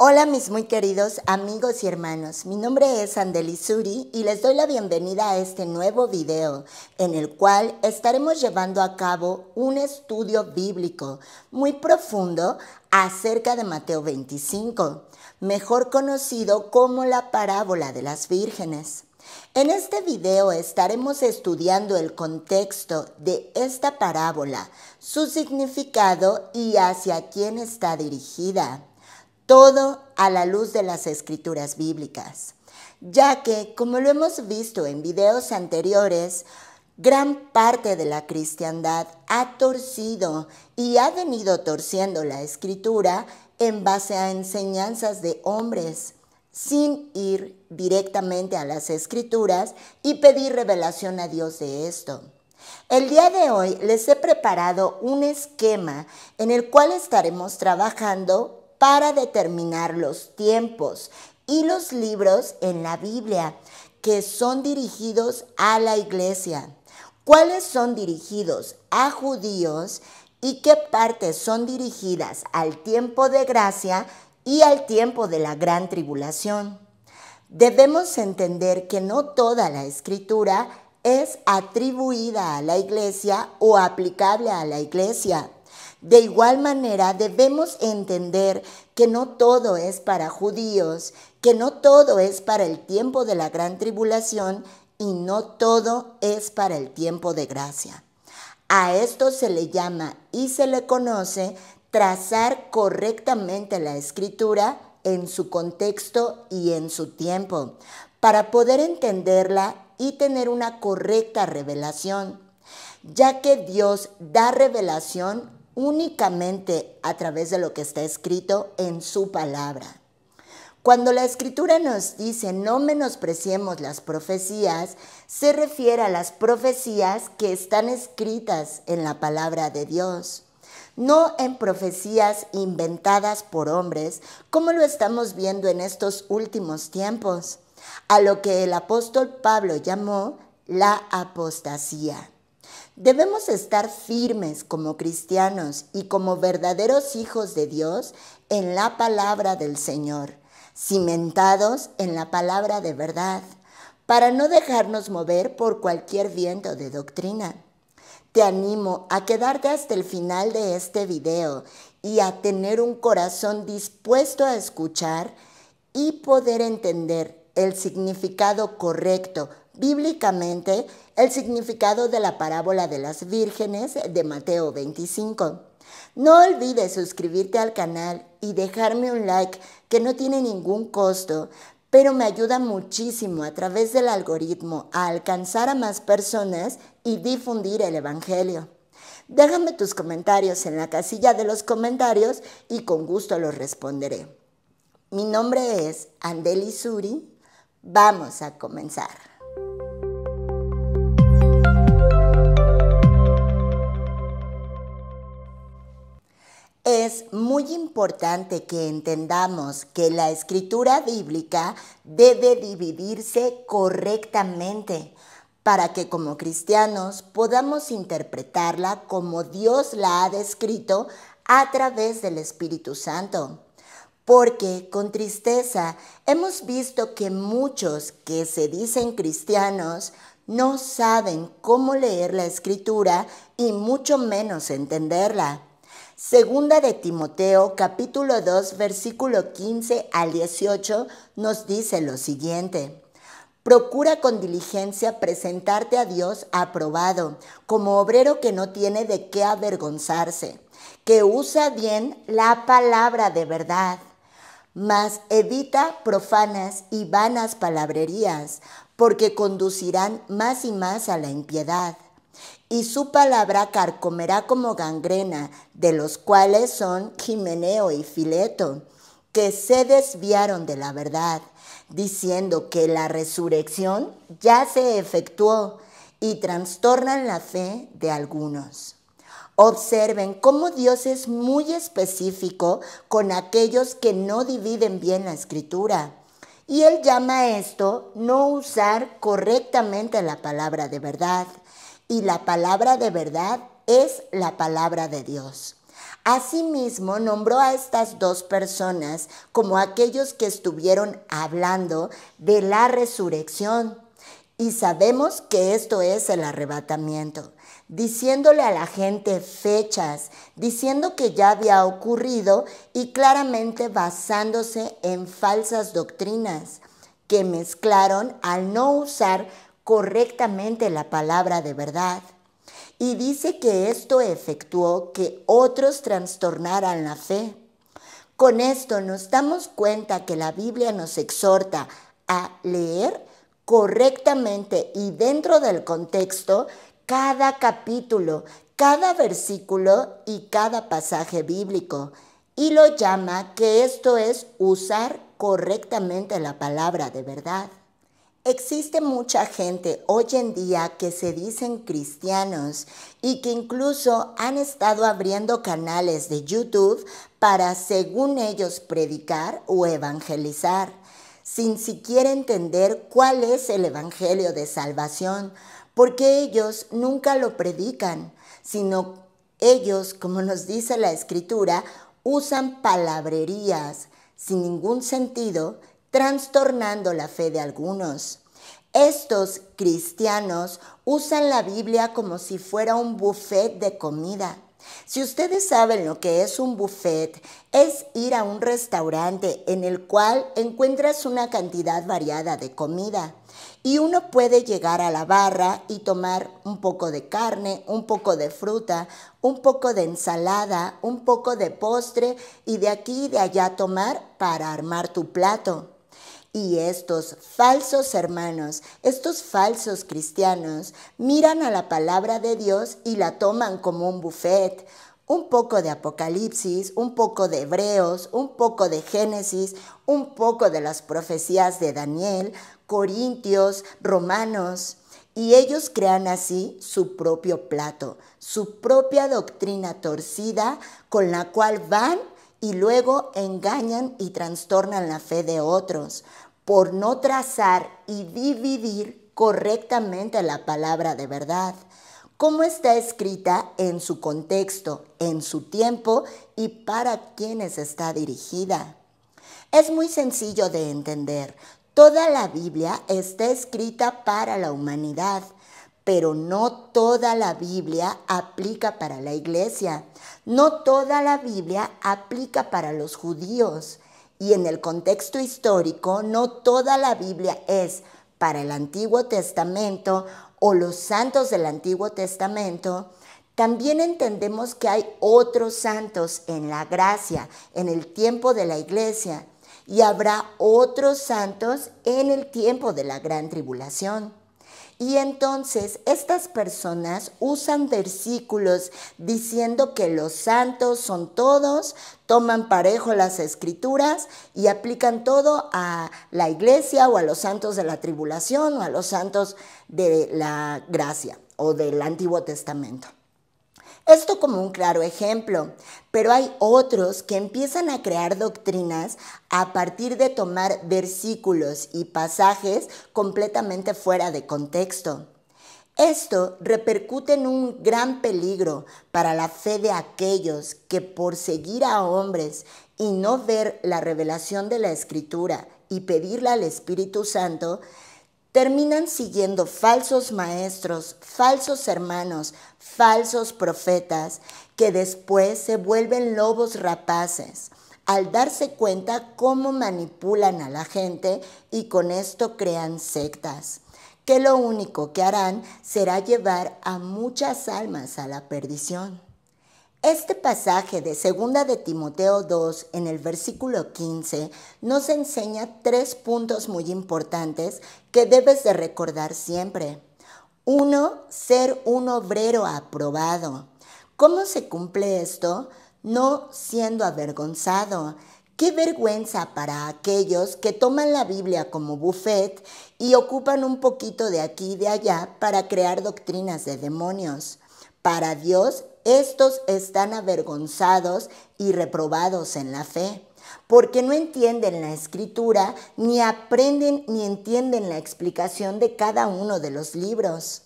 Hola mis muy queridos amigos y hermanos, mi nombre es Andeli Suri y les doy la bienvenida a este nuevo video en el cual estaremos llevando a cabo un estudio bíblico muy profundo acerca de Mateo 25, mejor conocido como la parábola de las vírgenes. En este video estaremos estudiando el contexto de esta parábola, su significado y hacia quién está dirigida todo a la luz de las escrituras bíblicas, ya que, como lo hemos visto en videos anteriores, gran parte de la cristiandad ha torcido y ha venido torciendo la escritura en base a enseñanzas de hombres, sin ir directamente a las escrituras y pedir revelación a Dios de esto. El día de hoy les he preparado un esquema en el cual estaremos trabajando para determinar los tiempos y los libros en la Biblia que son dirigidos a la iglesia, cuáles son dirigidos a judíos y qué partes son dirigidas al tiempo de gracia y al tiempo de la gran tribulación. Debemos entender que no toda la escritura es atribuida a la iglesia o aplicable a la iglesia. De igual manera, debemos entender que no todo es para judíos, que no todo es para el tiempo de la gran tribulación y no todo es para el tiempo de gracia. A esto se le llama y se le conoce trazar correctamente la escritura en su contexto y en su tiempo, para poder entenderla y tener una correcta revelación, ya que Dios da revelación únicamente a través de lo que está escrito en su palabra. Cuando la escritura nos dice no menospreciemos las profecías, se refiere a las profecías que están escritas en la palabra de Dios, no en profecías inventadas por hombres, como lo estamos viendo en estos últimos tiempos, a lo que el apóstol Pablo llamó la apostasía. Debemos estar firmes como cristianos y como verdaderos hijos de Dios en la palabra del Señor, cimentados en la palabra de verdad, para no dejarnos mover por cualquier viento de doctrina. Te animo a quedarte hasta el final de este video y a tener un corazón dispuesto a escuchar y poder entender el significado correcto bíblicamente el significado de la parábola de las vírgenes de Mateo 25. No olvides suscribirte al canal y dejarme un like que no tiene ningún costo, pero me ayuda muchísimo a través del algoritmo a alcanzar a más personas y difundir el Evangelio. Déjame tus comentarios en la casilla de los comentarios y con gusto los responderé. Mi nombre es Andeli Suri. Vamos a comenzar. Es muy importante que entendamos que la escritura bíblica debe dividirse correctamente para que como cristianos podamos interpretarla como Dios la ha descrito a través del Espíritu Santo porque con tristeza hemos visto que muchos que se dicen cristianos no saben cómo leer la escritura y mucho menos entenderla. Segunda de Timoteo capítulo 2 versículo 15 al 18 nos dice lo siguiente. Procura con diligencia presentarte a Dios aprobado, como obrero que no tiene de qué avergonzarse, que usa bien la palabra de verdad mas evita profanas y vanas palabrerías, porque conducirán más y más a la impiedad. Y su palabra carcomerá como gangrena, de los cuales son Jimeneo y Fileto, que se desviaron de la verdad, diciendo que la resurrección ya se efectuó y trastornan la fe de algunos. Observen cómo Dios es muy específico con aquellos que no dividen bien la escritura. Y él llama a esto no usar correctamente la palabra de verdad. Y la palabra de verdad es la palabra de Dios. Asimismo, nombró a estas dos personas como aquellos que estuvieron hablando de la resurrección. Y sabemos que esto es el arrebatamiento diciéndole a la gente fechas, diciendo que ya había ocurrido y claramente basándose en falsas doctrinas que mezclaron al no usar correctamente la palabra de verdad. Y dice que esto efectuó que otros trastornaran la fe. Con esto nos damos cuenta que la Biblia nos exhorta a leer correctamente y dentro del contexto cada capítulo, cada versículo y cada pasaje bíblico y lo llama que esto es usar correctamente la palabra de verdad. Existe mucha gente hoy en día que se dicen cristianos y que incluso han estado abriendo canales de YouTube para, según ellos, predicar o evangelizar, sin siquiera entender cuál es el Evangelio de Salvación, porque ellos nunca lo predican, sino ellos, como nos dice la escritura, usan palabrerías sin ningún sentido, trastornando la fe de algunos. Estos cristianos usan la Biblia como si fuera un buffet de comida. Si ustedes saben lo que es un buffet, es ir a un restaurante en el cual encuentras una cantidad variada de comida y uno puede llegar a la barra y tomar un poco de carne, un poco de fruta, un poco de ensalada, un poco de postre y de aquí y de allá tomar para armar tu plato. Y estos falsos hermanos, estos falsos cristianos, miran a la palabra de Dios y la toman como un buffet. Un poco de Apocalipsis, un poco de Hebreos, un poco de Génesis, un poco de las profecías de Daniel, Corintios, Romanos, y ellos crean así su propio plato, su propia doctrina torcida con la cual van y luego engañan y trastornan la fe de otros por no trazar y dividir correctamente la palabra de verdad, cómo está escrita en su contexto, en su tiempo y para quienes está dirigida. Es muy sencillo de entender, Toda la Biblia está escrita para la humanidad, pero no toda la Biblia aplica para la iglesia. No toda la Biblia aplica para los judíos. Y en el contexto histórico, no toda la Biblia es para el Antiguo Testamento o los santos del Antiguo Testamento, también entendemos que hay otros santos en la gracia, en el tiempo de la iglesia y habrá otros santos en el tiempo de la gran tribulación. Y entonces estas personas usan versículos diciendo que los santos son todos, toman parejo las escrituras y aplican todo a la iglesia o a los santos de la tribulación o a los santos de la gracia o del Antiguo Testamento. Esto como un claro ejemplo, pero hay otros que empiezan a crear doctrinas a partir de tomar versículos y pasajes completamente fuera de contexto. Esto repercute en un gran peligro para la fe de aquellos que por seguir a hombres y no ver la revelación de la Escritura y pedirla al Espíritu Santo, terminan siguiendo falsos maestros, falsos hermanos, falsos profetas, que después se vuelven lobos rapaces al darse cuenta cómo manipulan a la gente y con esto crean sectas, que lo único que harán será llevar a muchas almas a la perdición. Este pasaje de 2 de Timoteo 2 en el versículo 15 nos enseña tres puntos muy importantes que debes de recordar siempre. Uno, ser un obrero aprobado. ¿Cómo se cumple esto? No siendo avergonzado. Qué vergüenza para aquellos que toman la Biblia como buffet y ocupan un poquito de aquí y de allá para crear doctrinas de demonios. Para Dios estos están avergonzados y reprobados en la fe, porque no entienden la escritura, ni aprenden ni entienden la explicación de cada uno de los libros.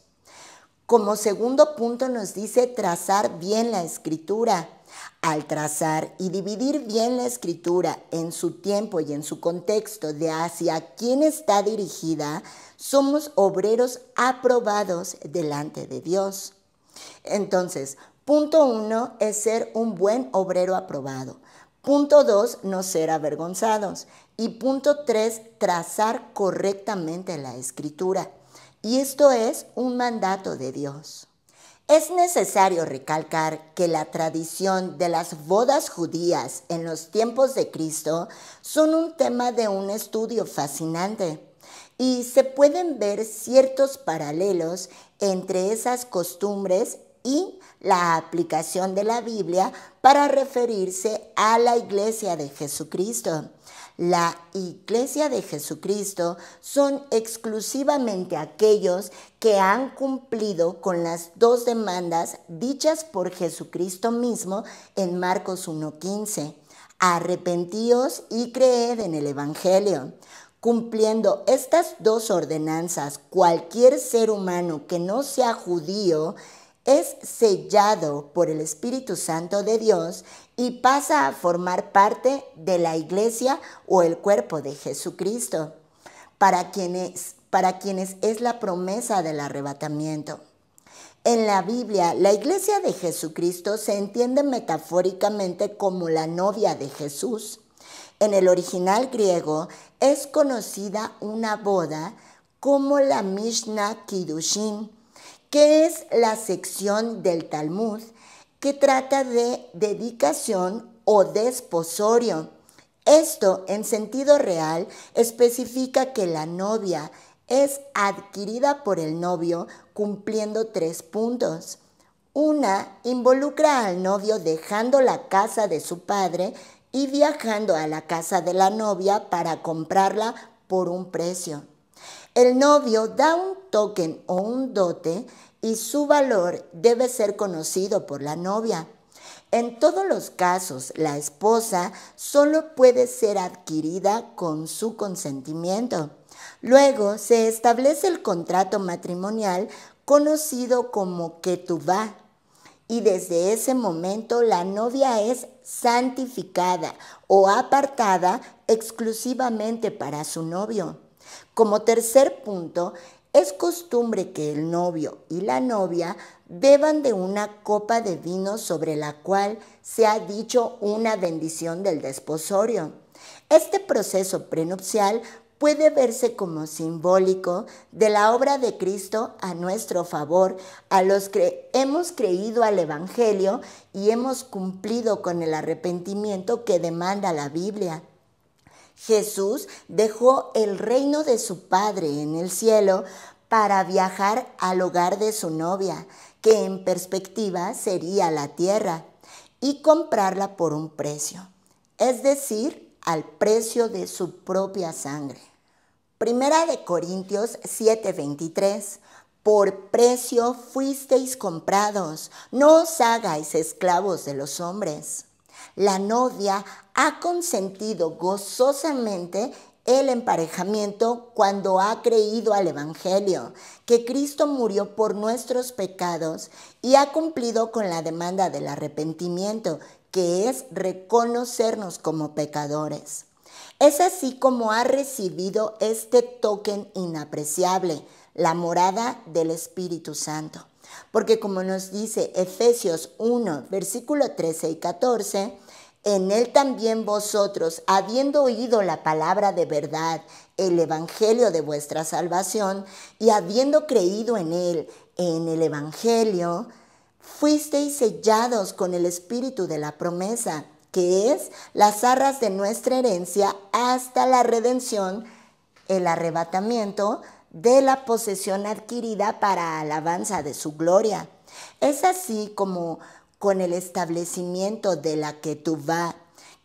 Como segundo punto nos dice trazar bien la escritura. Al trazar y dividir bien la escritura en su tiempo y en su contexto de hacia quién está dirigida, somos obreros aprobados delante de Dios. Entonces, Punto uno es ser un buen obrero aprobado. Punto dos, no ser avergonzados. Y punto tres, trazar correctamente la escritura. Y esto es un mandato de Dios. Es necesario recalcar que la tradición de las bodas judías en los tiempos de Cristo son un tema de un estudio fascinante y se pueden ver ciertos paralelos entre esas costumbres y la aplicación de la Biblia para referirse a la iglesia de Jesucristo. La iglesia de Jesucristo son exclusivamente aquellos que han cumplido con las dos demandas dichas por Jesucristo mismo en Marcos 1.15. Arrepentíos y creed en el Evangelio. Cumpliendo estas dos ordenanzas, cualquier ser humano que no sea judío es sellado por el Espíritu Santo de Dios y pasa a formar parte de la iglesia o el cuerpo de Jesucristo, para quienes, para quienes es la promesa del arrebatamiento. En la Biblia, la iglesia de Jesucristo se entiende metafóricamente como la novia de Jesús. En el original griego es conocida una boda como la Mishnah Kiddushin, que es la sección del Talmud que trata de dedicación o desposorio. Esto, en sentido real, especifica que la novia es adquirida por el novio cumpliendo tres puntos. Una involucra al novio dejando la casa de su padre y viajando a la casa de la novia para comprarla por un precio. El novio da un token o un dote y su valor debe ser conocido por la novia. En todos los casos, la esposa solo puede ser adquirida con su consentimiento. Luego se establece el contrato matrimonial conocido como Ketubá. Y desde ese momento la novia es santificada o apartada exclusivamente para su novio. Como tercer punto, es costumbre que el novio y la novia beban de una copa de vino sobre la cual se ha dicho una bendición del desposorio. Este proceso prenupcial puede verse como simbólico de la obra de Cristo a nuestro favor, a los que hemos creído al Evangelio y hemos cumplido con el arrepentimiento que demanda la Biblia. Jesús dejó el reino de su Padre en el cielo para viajar al hogar de su novia, que en perspectiva sería la tierra, y comprarla por un precio, es decir, al precio de su propia sangre. Primera de Corintios 7:23 por precio fuisteis comprados, no os hagáis esclavos de los hombres la novia ha consentido gozosamente el emparejamiento cuando ha creído al Evangelio, que Cristo murió por nuestros pecados y ha cumplido con la demanda del arrepentimiento, que es reconocernos como pecadores. Es así como ha recibido este token inapreciable, la morada del Espíritu Santo. Porque como nos dice Efesios 1, versículo 13 y 14, en él también vosotros, habiendo oído la palabra de verdad, el Evangelio de vuestra salvación, y habiendo creído en él, en el Evangelio, fuisteis sellados con el Espíritu de la promesa, que es las arras de nuestra herencia hasta la redención, el arrebatamiento de la posesión adquirida para alabanza de su gloria. Es así como con el establecimiento de la Ketubá,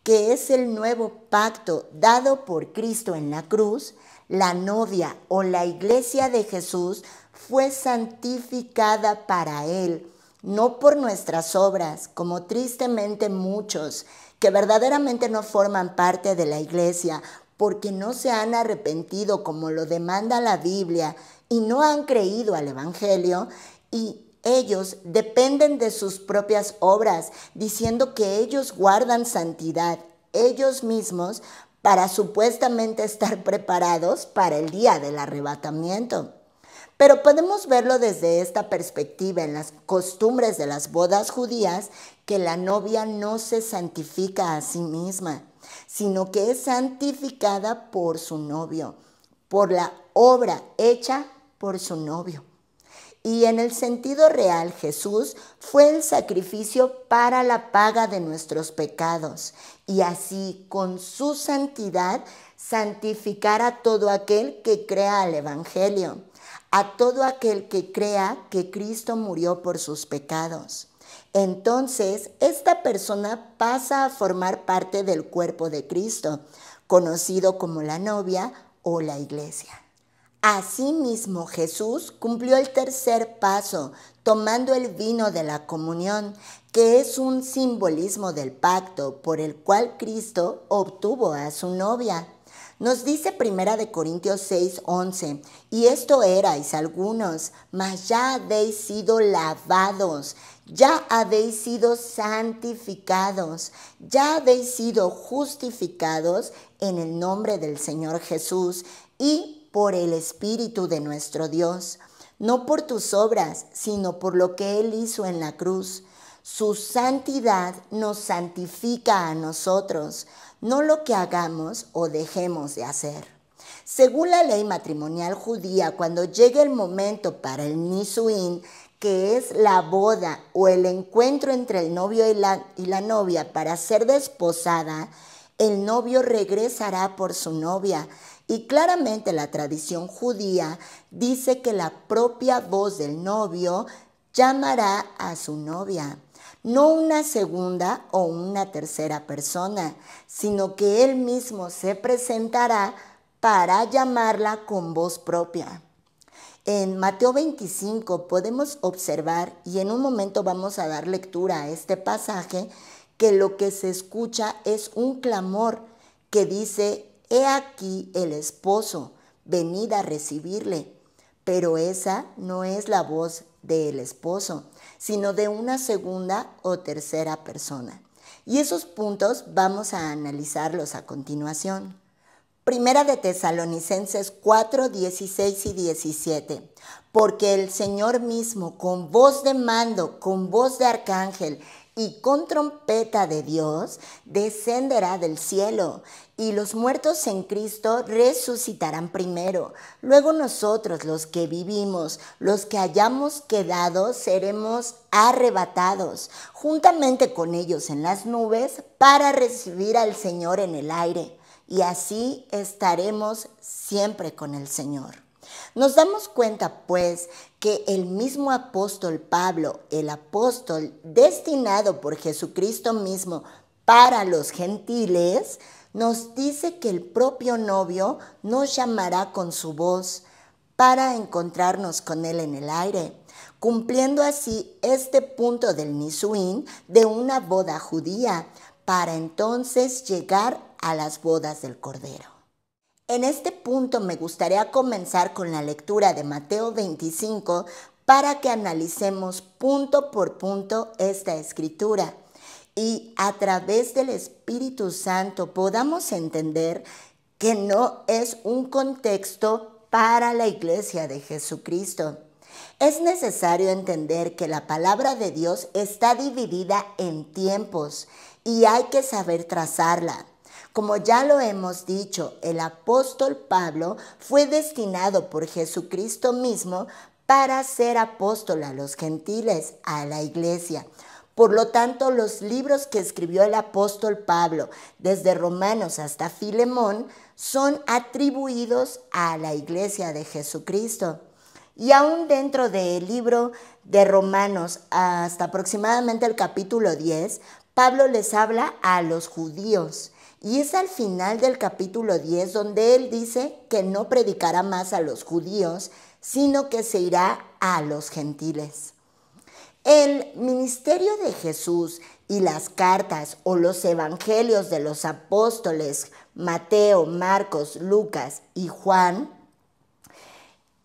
que es el nuevo pacto dado por Cristo en la cruz, la novia o la iglesia de Jesús fue santificada para Él, no por nuestras obras, como tristemente muchos que verdaderamente no forman parte de la iglesia, porque no se han arrepentido como lo demanda la Biblia y no han creído al Evangelio y ellos dependen de sus propias obras, diciendo que ellos guardan santidad ellos mismos para supuestamente estar preparados para el día del arrebatamiento. Pero podemos verlo desde esta perspectiva en las costumbres de las bodas judías, que la novia no se santifica a sí misma, sino que es santificada por su novio, por la obra hecha por su novio. Y en el sentido real, Jesús fue el sacrificio para la paga de nuestros pecados. Y así, con su santidad, santificar a todo aquel que crea al Evangelio, a todo aquel que crea que Cristo murió por sus pecados. Entonces, esta persona pasa a formar parte del cuerpo de Cristo, conocido como la novia o la iglesia. Asimismo Jesús cumplió el tercer paso, tomando el vino de la comunión, que es un simbolismo del pacto por el cual Cristo obtuvo a su novia. Nos dice Primera de Corintios 6, y esto erais algunos, mas ya habéis sido lavados, ya habéis sido santificados, ya habéis sido justificados en el nombre del Señor Jesús y por el Espíritu de nuestro Dios, no por tus obras, sino por lo que Él hizo en la cruz. Su santidad nos santifica a nosotros, no lo que hagamos o dejemos de hacer. Según la ley matrimonial judía, cuando llegue el momento para el Nisuin, que es la boda o el encuentro entre el novio y la, y la, novia para ser desposada, el novio regresará por su novia y claramente la tradición judía dice que la propia voz del novio llamará a su novia, no una segunda o una tercera persona, sino que él mismo se presentará para llamarla con voz propia. En Mateo 25 podemos observar, y en un momento vamos a dar lectura a este pasaje, que lo que se escucha es un clamor que dice, He aquí el esposo, venid a recibirle. Pero esa no es la voz del esposo, sino de una segunda o tercera persona. Y esos puntos vamos a analizarlos a continuación. Primera de Tesalonicenses 4, 16 y 17. Porque el Señor mismo, con voz de mando, con voz de arcángel y con trompeta de Dios descenderá del cielo, y los muertos en Cristo resucitarán primero. Luego nosotros, los que vivimos, los que hayamos quedado, seremos arrebatados, juntamente con ellos en las nubes, para recibir al Señor en el aire. Y así estaremos siempre con el Señor. Nos damos cuenta, pues, que el mismo apóstol Pablo, el apóstol destinado por Jesucristo mismo para los gentiles, nos dice que el propio novio nos llamará con su voz para encontrarnos con él en el aire, cumpliendo así este punto del Nisuín de una boda judía, para entonces llegar a las bodas del Cordero. En este punto me gustaría comenzar con la lectura de Mateo 25 para que analicemos punto por punto esta escritura y a través del Espíritu Santo podamos entender que no es un contexto para la iglesia de Jesucristo. Es necesario entender que la palabra de Dios está dividida en tiempos y hay que saber trazarla. Como ya lo hemos dicho, el apóstol Pablo fue destinado por Jesucristo mismo para ser apóstol a los gentiles, a la iglesia. Por lo tanto, los libros que escribió el apóstol Pablo, desde Romanos hasta Filemón, son atribuidos a la iglesia de Jesucristo. Y aún dentro del libro de Romanos, hasta aproximadamente el capítulo 10, Pablo les habla a los judíos y es al final del capítulo 10 donde él dice que no predicará más a los judíos, sino que se irá a los gentiles. El ministerio de Jesús y las cartas o los evangelios de los apóstoles Mateo, Marcos, Lucas y Juan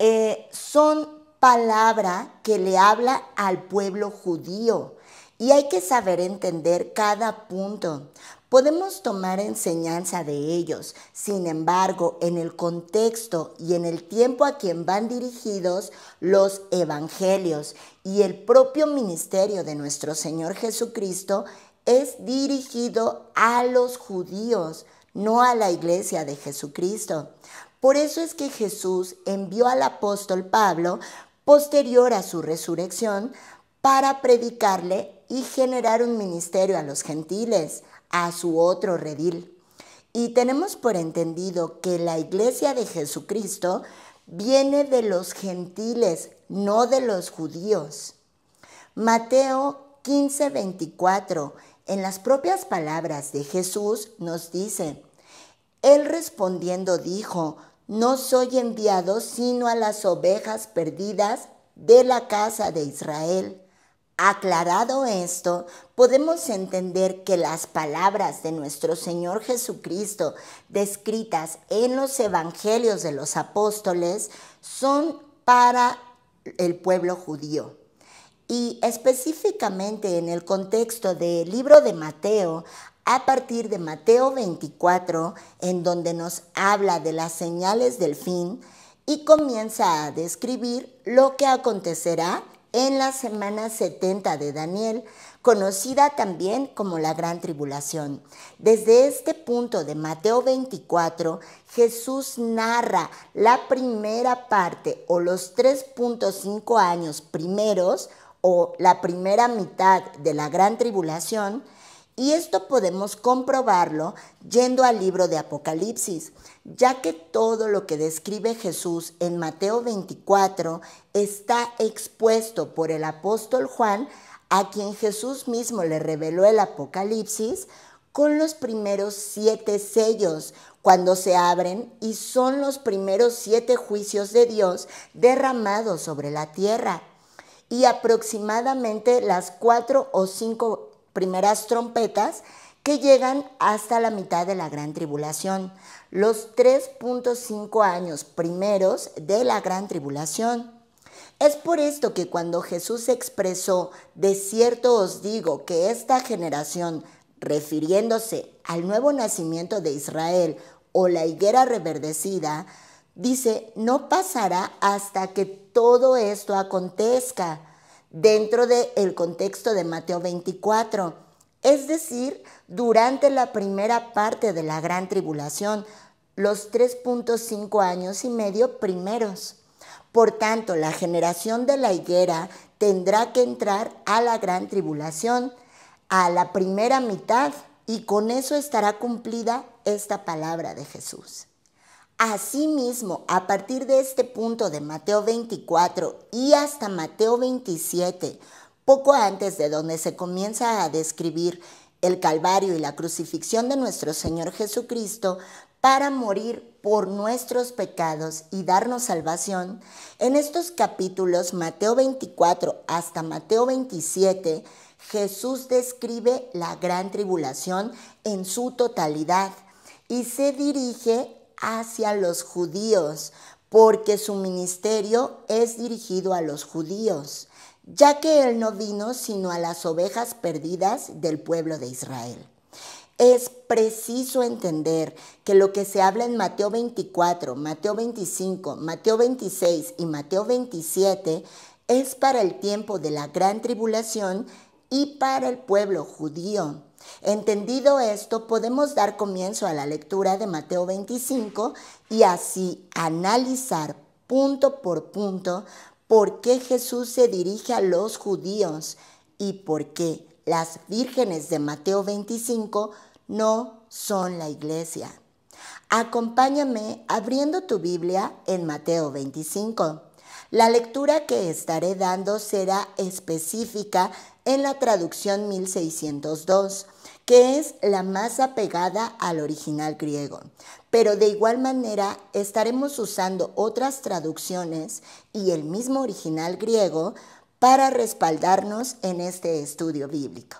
eh, son palabra que le habla al pueblo judío. Y hay que saber entender cada punto, Podemos tomar enseñanza de ellos, sin embargo, en el contexto y en el tiempo a quien van dirigidos los evangelios y el propio ministerio de nuestro Señor Jesucristo es dirigido a los judíos, no a la iglesia de Jesucristo. Por eso es que Jesús envió al apóstol Pablo posterior a su resurrección para predicarle y generar un ministerio a los gentiles a su otro redil. Y tenemos por entendido que la iglesia de Jesucristo viene de los gentiles, no de los judíos. Mateo 15:24, en las propias palabras de Jesús, nos dice, Él respondiendo dijo, no soy enviado sino a las ovejas perdidas de la casa de Israel. Aclarado esto, podemos entender que las palabras de nuestro Señor Jesucristo descritas en los Evangelios de los Apóstoles son para el pueblo judío. Y específicamente en el contexto del libro de Mateo, a partir de Mateo 24, en donde nos habla de las señales del fin, y comienza a describir lo que acontecerá en la semana 70 de Daniel, conocida también como la gran tribulación. Desde este punto de Mateo 24, Jesús narra la primera parte o los 3.5 años primeros o la primera mitad de la gran tribulación, y esto podemos comprobarlo yendo al libro de Apocalipsis ya que todo lo que describe Jesús en Mateo 24 está expuesto por el apóstol Juan, a quien Jesús mismo le reveló el Apocalipsis, con los primeros siete sellos cuando se abren y son los primeros siete juicios de Dios derramados sobre la tierra. Y aproximadamente las cuatro o cinco primeras trompetas que llegan hasta la mitad de la gran tribulación, los 3.5 años primeros de la gran tribulación. Es por esto que cuando Jesús expresó, de cierto os digo que esta generación, refiriéndose al nuevo nacimiento de Israel o la higuera reverdecida, dice, no pasará hasta que todo esto acontezca dentro del el contexto de Mateo 24 es decir, durante la primera parte de la gran tribulación, los 3.5 años y medio primeros. Por tanto, la generación de la higuera tendrá que entrar a la gran tribulación, a la primera mitad, y con eso estará cumplida esta palabra de Jesús. Asimismo, a partir de este punto de Mateo 24 y hasta Mateo 27, poco antes de donde se comienza a describir el Calvario y la crucifixión de nuestro Señor Jesucristo para morir por nuestros pecados y darnos salvación, en estos capítulos Mateo 24 hasta Mateo 27, Jesús describe la gran tribulación en su totalidad y se dirige hacia los judíos, porque su ministerio es dirigido a los judíos ya que Él no vino sino a las ovejas perdidas del pueblo de Israel. Es preciso entender que lo que se habla en Mateo 24, Mateo 25, Mateo 26 y Mateo 27 es para el tiempo de la gran tribulación y para el pueblo judío. Entendido esto, podemos dar comienzo a la lectura de Mateo 25 y así analizar punto por punto por qué Jesús se dirige a los judíos y por qué las vírgenes de Mateo 25 no son la iglesia. Acompáñame abriendo tu Biblia en Mateo 25. La lectura que estaré dando será específica en la traducción 1602 que es la más apegada al original griego. Pero de igual manera estaremos usando otras traducciones y el mismo original griego para respaldarnos en este estudio bíblico.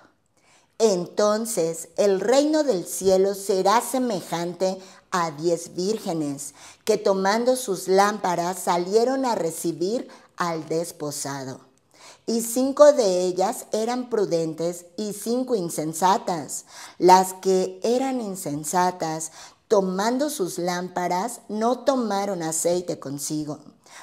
Entonces el reino del cielo será semejante a diez vírgenes que tomando sus lámparas salieron a recibir al desposado y cinco de ellas eran prudentes y cinco insensatas. Las que eran insensatas, tomando sus lámparas, no tomaron aceite consigo,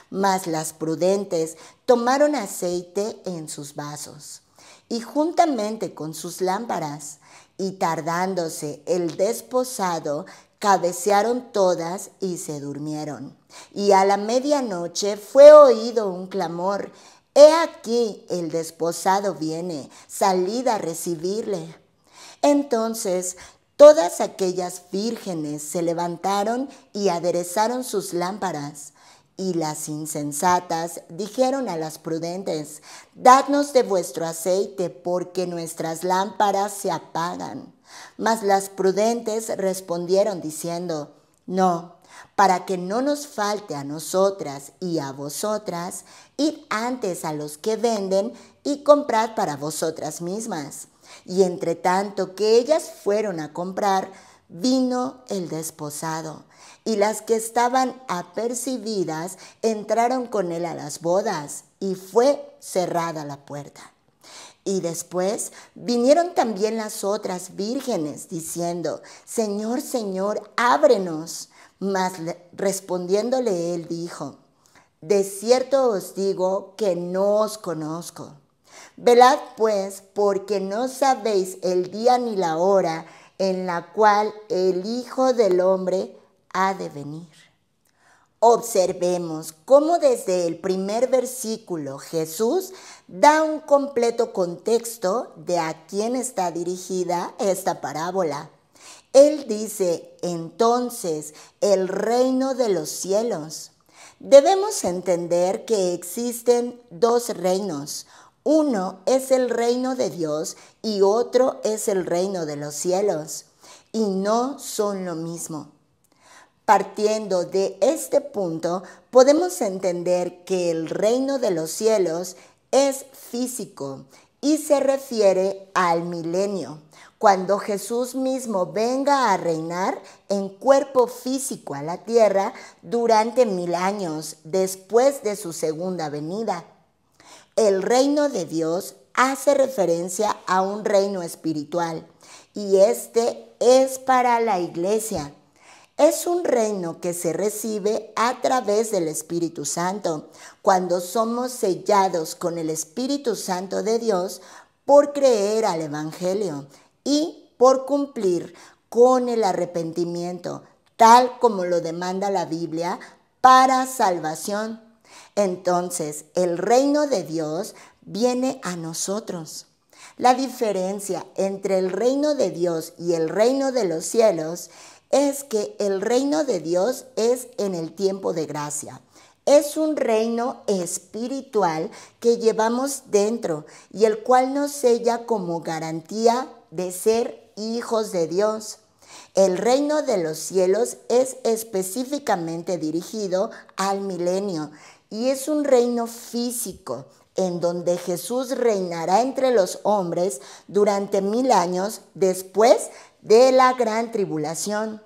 mas las prudentes tomaron aceite en sus vasos y juntamente con sus lámparas. Y tardándose el desposado, cabecearon todas y se durmieron. Y a la medianoche fue oído un clamor He aquí el desposado viene, salid a recibirle. Entonces todas aquellas vírgenes se levantaron y aderezaron sus lámparas. Y las insensatas dijeron a las prudentes, Dadnos de vuestro aceite, porque nuestras lámparas se apagan. Mas las prudentes respondieron diciendo, No, para que no nos falte a nosotras y a vosotras, id antes a los que venden y comprad para vosotras mismas. Y entre tanto que ellas fueron a comprar, vino el desposado, y las que estaban apercibidas entraron con él a las bodas, y fue cerrada la puerta. Y después vinieron también las otras vírgenes, diciendo, Señor, Señor, ábrenos. Mas respondiéndole él dijo, de cierto os digo que no os conozco. Velad pues, porque no sabéis el día ni la hora en la cual el Hijo del Hombre ha de venir. Observemos cómo desde el primer versículo Jesús da un completo contexto de a quién está dirigida esta parábola. Él dice, entonces, el reino de los cielos. Debemos entender que existen dos reinos. Uno es el reino de Dios y otro es el reino de los cielos. Y no son lo mismo. Partiendo de este punto, podemos entender que el reino de los cielos es físico y se refiere al milenio, cuando Jesús mismo venga a reinar en cuerpo físico a la tierra durante mil años después de su segunda venida. El reino de Dios hace referencia a un reino espiritual y este es para la iglesia. Es un reino que se recibe a través del Espíritu Santo, cuando somos sellados con el Espíritu Santo de Dios por creer al Evangelio y por cumplir con el arrepentimiento, tal como lo demanda la Biblia, para salvación. Entonces, el reino de Dios viene a nosotros. La diferencia entre el reino de Dios y el reino de los cielos es que el reino de Dios es en el tiempo de gracia. Es un reino espiritual que llevamos dentro y el cual nos sella como garantía de ser hijos de Dios. El reino de los cielos es específicamente dirigido al milenio y es un reino físico en donde Jesús reinará entre los hombres durante mil años después de la gran tribulación.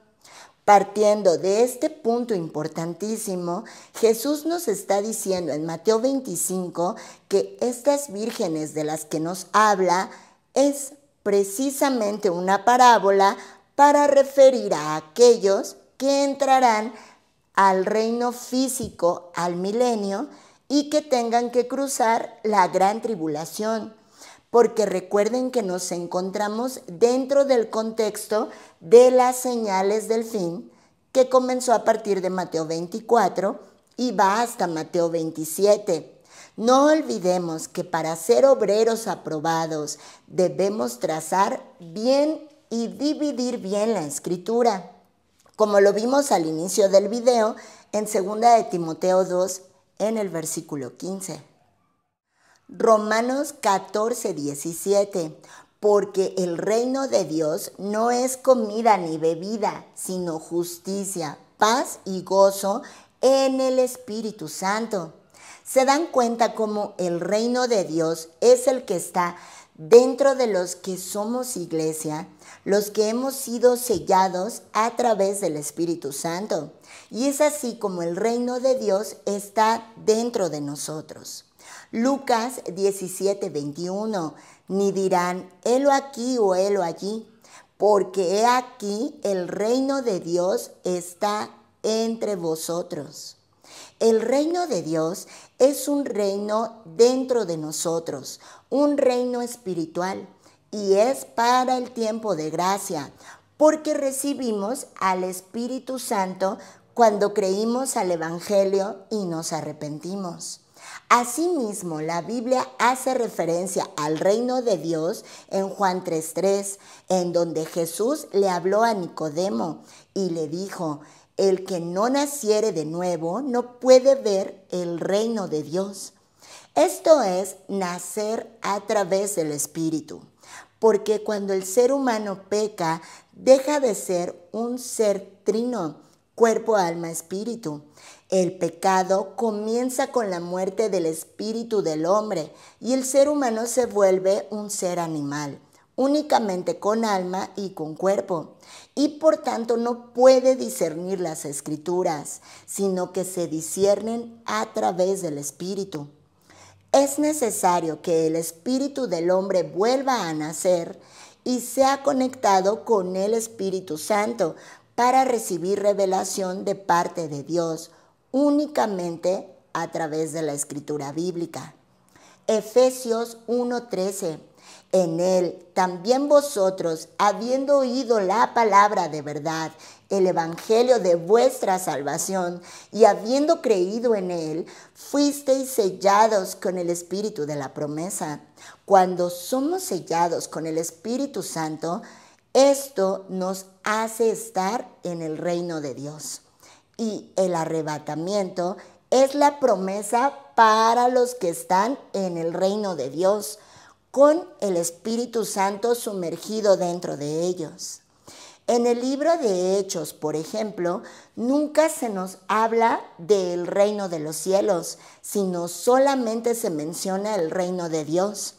Partiendo de este punto importantísimo, Jesús nos está diciendo en Mateo 25 que estas vírgenes de las que nos habla es precisamente una parábola para referir a aquellos que entrarán al reino físico al milenio y que tengan que cruzar la gran tribulación. Porque recuerden que nos encontramos dentro del contexto de las señales del fin, que comenzó a partir de Mateo 24 y va hasta Mateo 27. No olvidemos que para ser obreros aprobados debemos trazar bien y dividir bien la escritura, como lo vimos al inicio del video en 2 de Timoteo 2 en el versículo 15. Romanos 14, 17 porque el reino de Dios no es comida ni bebida, sino justicia, paz y gozo en el Espíritu Santo se dan cuenta como el reino de Dios es el que está dentro de los que somos iglesia, los que hemos sido sellados a través del Espíritu Santo. Y es así como el reino de Dios está dentro de nosotros. Lucas 17, 21, ni dirán, helo aquí o helo allí, porque he aquí el reino de Dios está entre vosotros. El reino de Dios es un reino dentro de nosotros, un reino espiritual y es para el tiempo de gracia, porque recibimos al Espíritu Santo cuando creímos al Evangelio y nos arrepentimos. Asimismo, la Biblia hace referencia al reino de Dios en Juan 3.3, en donde Jesús le habló a Nicodemo y le dijo, el que no naciere de nuevo no puede ver el reino de Dios. Esto es nacer a través del Espíritu, porque cuando el ser humano peca, deja de ser un ser trino, cuerpo, alma, espíritu. El pecado comienza con la muerte del espíritu del hombre y el ser humano se vuelve un ser animal, únicamente con alma y con cuerpo y por tanto no puede discernir las escrituras, sino que se disciernen a través del Espíritu. Es necesario que el Espíritu del hombre vuelva a nacer y sea conectado con el Espíritu Santo para recibir revelación de parte de Dios únicamente a través de la escritura bíblica. Efesios 1:13 en él también vosotros, habiendo oído la palabra de verdad, el evangelio de vuestra salvación, y habiendo creído en él, fuisteis sellados con el espíritu de la promesa. Cuando somos sellados con el Espíritu Santo, esto nos hace estar en el reino de Dios. Y el arrebatamiento es la promesa para los que están en el reino de Dios con el Espíritu Santo sumergido dentro de ellos. En el libro de Hechos, por ejemplo, nunca se nos habla del reino de los cielos, sino solamente se menciona el reino de Dios.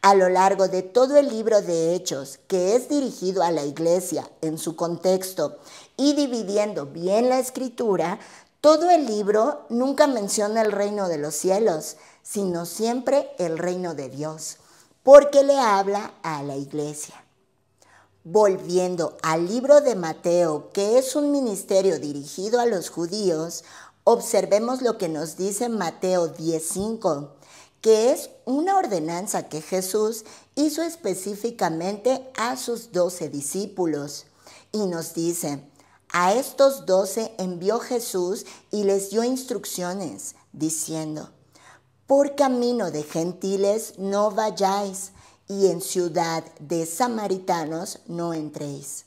A lo largo de todo el libro de Hechos, que es dirigido a la iglesia en su contexto y dividiendo bien la escritura, todo el libro nunca menciona el reino de los cielos, sino siempre el reino de Dios porque le habla a la iglesia. Volviendo al libro de Mateo, que es un ministerio dirigido a los judíos, observemos lo que nos dice Mateo 10.5, que es una ordenanza que Jesús hizo específicamente a sus doce discípulos. Y nos dice, a estos doce envió Jesús y les dio instrucciones, diciendo, por camino de gentiles no vayáis, y en ciudad de samaritanos no entréis.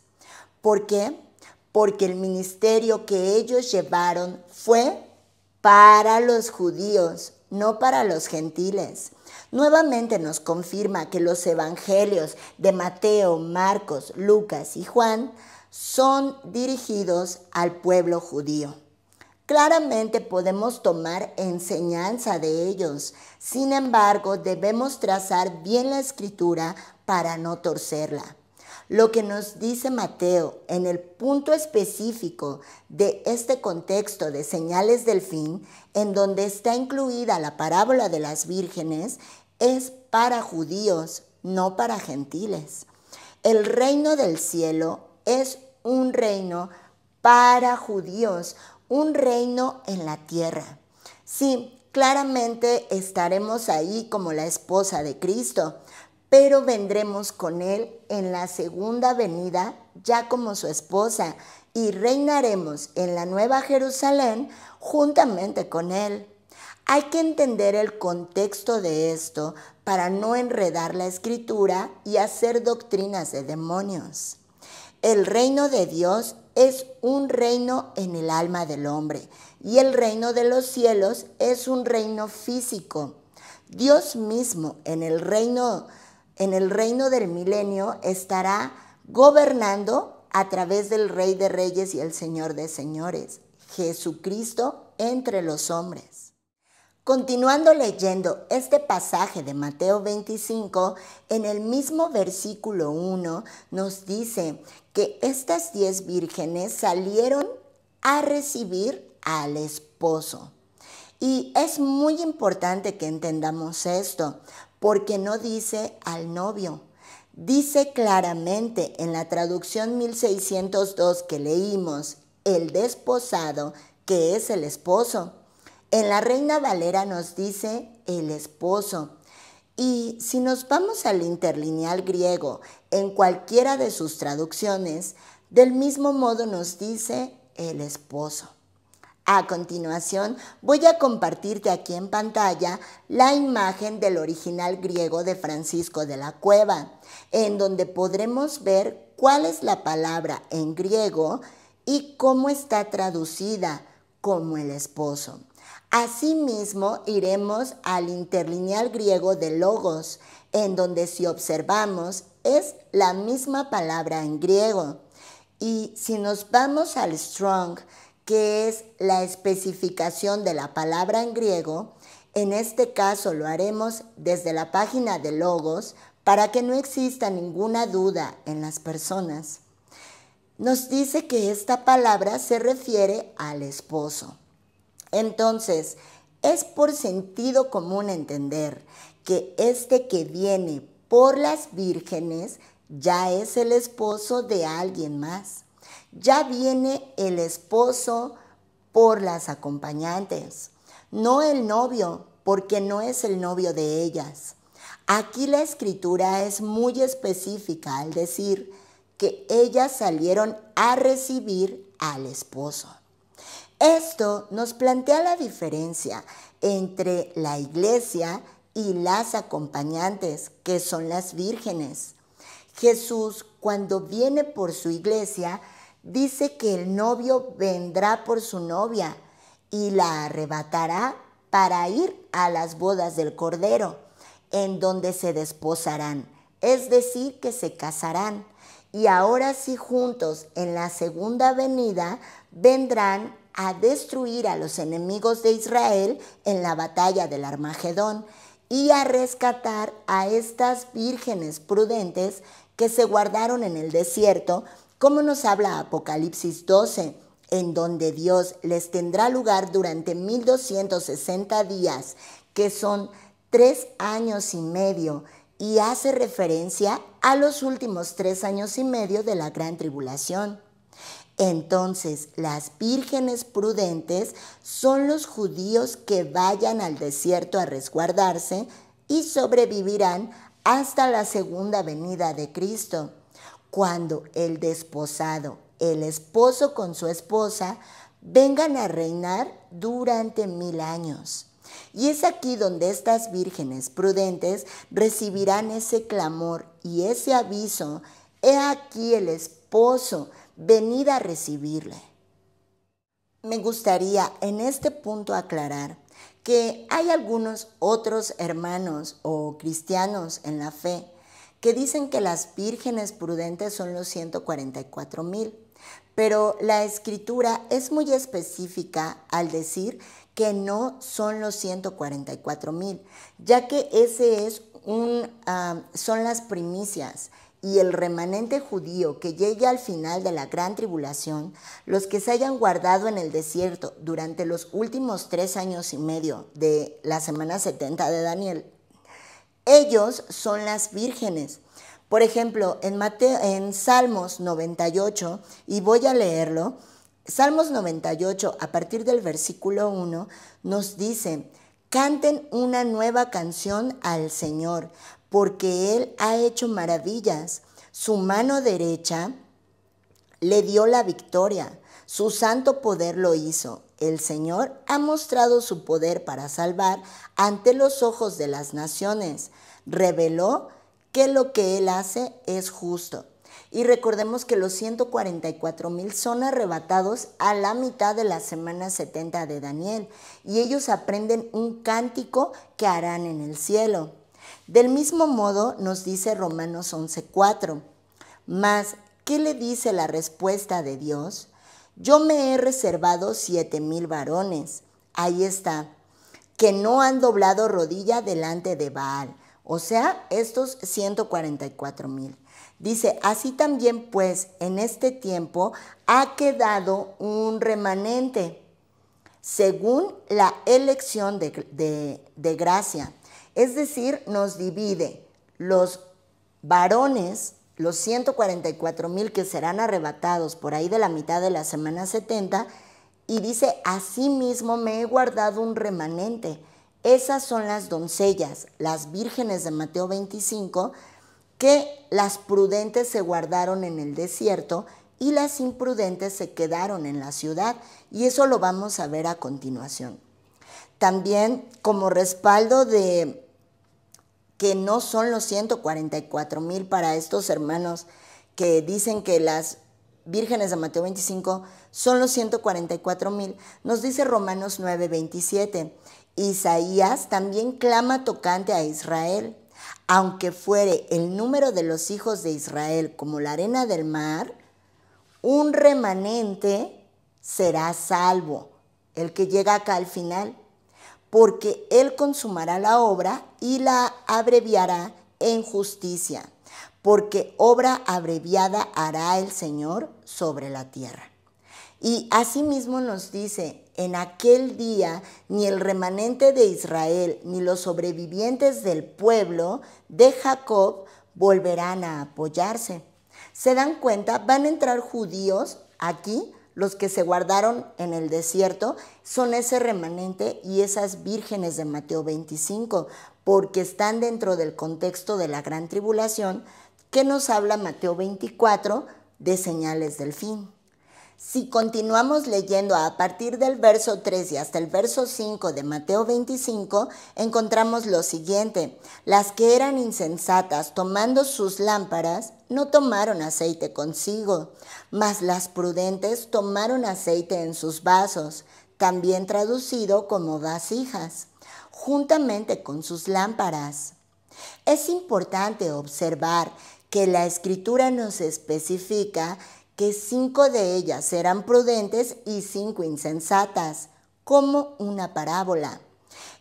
¿Por qué? Porque el ministerio que ellos llevaron fue para los judíos, no para los gentiles. Nuevamente nos confirma que los evangelios de Mateo, Marcos, Lucas y Juan son dirigidos al pueblo judío. Claramente podemos tomar enseñanza de ellos, sin embargo debemos trazar bien la escritura para no torcerla. Lo que nos dice Mateo en el punto específico de este contexto de señales del fin, en donde está incluida la parábola de las vírgenes, es para judíos, no para gentiles. El reino del cielo es un reino para judíos, un reino en la tierra. Sí, claramente estaremos ahí como la esposa de Cristo, pero vendremos con Él en la segunda venida ya como su esposa y reinaremos en la nueva Jerusalén juntamente con Él. Hay que entender el contexto de esto para no enredar la escritura y hacer doctrinas de demonios. El reino de Dios es un reino en el alma del hombre y el reino de los cielos es un reino físico. Dios mismo en el reino en el reino del milenio estará gobernando a través del Rey de Reyes y el Señor de Señores, Jesucristo entre los hombres. Continuando leyendo este pasaje de Mateo 25, en el mismo versículo 1 nos dice que estas diez vírgenes salieron a recibir al esposo. Y es muy importante que entendamos esto, porque no dice al novio. Dice claramente en la traducción 1602 que leímos, el desposado, que es el esposo. En la Reina Valera nos dice el esposo. Y si nos vamos al interlineal griego, en cualquiera de sus traducciones, del mismo modo nos dice el esposo. A continuación, voy a compartirte aquí en pantalla la imagen del original griego de Francisco de la Cueva, en donde podremos ver cuál es la palabra en griego y cómo está traducida como el esposo. Asimismo, iremos al interlineal griego de Logos, en donde si observamos es la misma palabra en griego. Y si nos vamos al strong, que es la especificación de la palabra en griego, en este caso lo haremos desde la página de logos para que no exista ninguna duda en las personas. Nos dice que esta palabra se refiere al esposo. Entonces, es por sentido común entender que este que viene por las vírgenes, ya es el esposo de alguien más. Ya viene el esposo por las acompañantes, no el novio, porque no es el novio de ellas. Aquí la escritura es muy específica al decir que ellas salieron a recibir al esposo. Esto nos plantea la diferencia entre la iglesia y las acompañantes, que son las vírgenes. Jesús, cuando viene por su iglesia, dice que el novio vendrá por su novia y la arrebatará para ir a las bodas del Cordero, en donde se desposarán, es decir, que se casarán. Y ahora sí juntos en la segunda venida vendrán a destruir a los enemigos de Israel en la batalla del Armagedón y a rescatar a estas vírgenes prudentes que se guardaron en el desierto, como nos habla Apocalipsis 12, en donde Dios les tendrá lugar durante 1260 días, que son tres años y medio, y hace referencia a los últimos tres años y medio de la gran tribulación. Entonces las vírgenes prudentes son los judíos que vayan al desierto a resguardarse y sobrevivirán hasta la segunda venida de Cristo, cuando el desposado, el esposo con su esposa, vengan a reinar durante mil años. Y es aquí donde estas vírgenes prudentes recibirán ese clamor y ese aviso, he aquí el esposo, venid a recibirle. Me gustaría en este punto aclarar que hay algunos otros hermanos o cristianos en la fe que dicen que las vírgenes prudentes son los 144.000, mil, pero la escritura es muy específica al decir que no son los 144 mil, ya que ese es un, ah, son las primicias y el remanente judío que llegue al final de la gran tribulación, los que se hayan guardado en el desierto durante los últimos tres años y medio de la semana 70 de Daniel, ellos son las vírgenes. Por ejemplo, en, Mateo, en Salmos 98, y voy a leerlo, Salmos 98, a partir del versículo 1, nos dice, canten una nueva canción al Señor, porque Él ha hecho maravillas. Su mano derecha le dio la victoria. Su santo poder lo hizo. El Señor ha mostrado su poder para salvar ante los ojos de las naciones. Reveló que lo que Él hace es justo. Y recordemos que los 144 mil son arrebatados a la mitad de la semana 70 de Daniel y ellos aprenden un cántico que harán en el cielo. Del mismo modo nos dice Romanos 11:4, mas, ¿qué le dice la respuesta de Dios? Yo me he reservado siete mil varones, ahí está, que no han doblado rodilla delante de Baal, o sea, estos 144 mil. Dice, así también pues en este tiempo ha quedado un remanente, según la elección de, de, de gracia es decir, nos divide los varones, los 144 mil que serán arrebatados por ahí de la mitad de la semana 70, y dice, asimismo me he guardado un remanente. Esas son las doncellas, las vírgenes de Mateo 25, que las prudentes se guardaron en el desierto y las imprudentes se quedaron en la ciudad. Y eso lo vamos a ver a continuación. También como respaldo de que no son los 144 mil para estos hermanos que dicen que las vírgenes de Mateo 25 son los 144 mil, nos dice Romanos 9, 27. Isaías también clama tocante a Israel. Aunque fuere el número de los hijos de Israel como la arena del mar, un remanente será salvo, el que llega acá al final porque él consumará la obra y la abreviará en justicia, porque obra abreviada hará el Señor sobre la tierra. Y asimismo nos dice, en aquel día ni el remanente de Israel ni los sobrevivientes del pueblo de Jacob volverán a apoyarse. ¿Se dan cuenta? Van a entrar judíos aquí los que se guardaron en el desierto son ese remanente y esas vírgenes de Mateo 25, porque están dentro del contexto de la gran tribulación que nos habla Mateo 24 de señales del fin. Si continuamos leyendo a partir del verso 3 y hasta el verso 5 de Mateo 25, encontramos lo siguiente. Las que eran insensatas, tomando sus lámparas, no tomaron aceite consigo, mas las prudentes tomaron aceite en sus vasos, también traducido como vasijas, juntamente con sus lámparas. Es importante observar que la escritura nos especifica que cinco de ellas serán prudentes y cinco insensatas, como una parábola.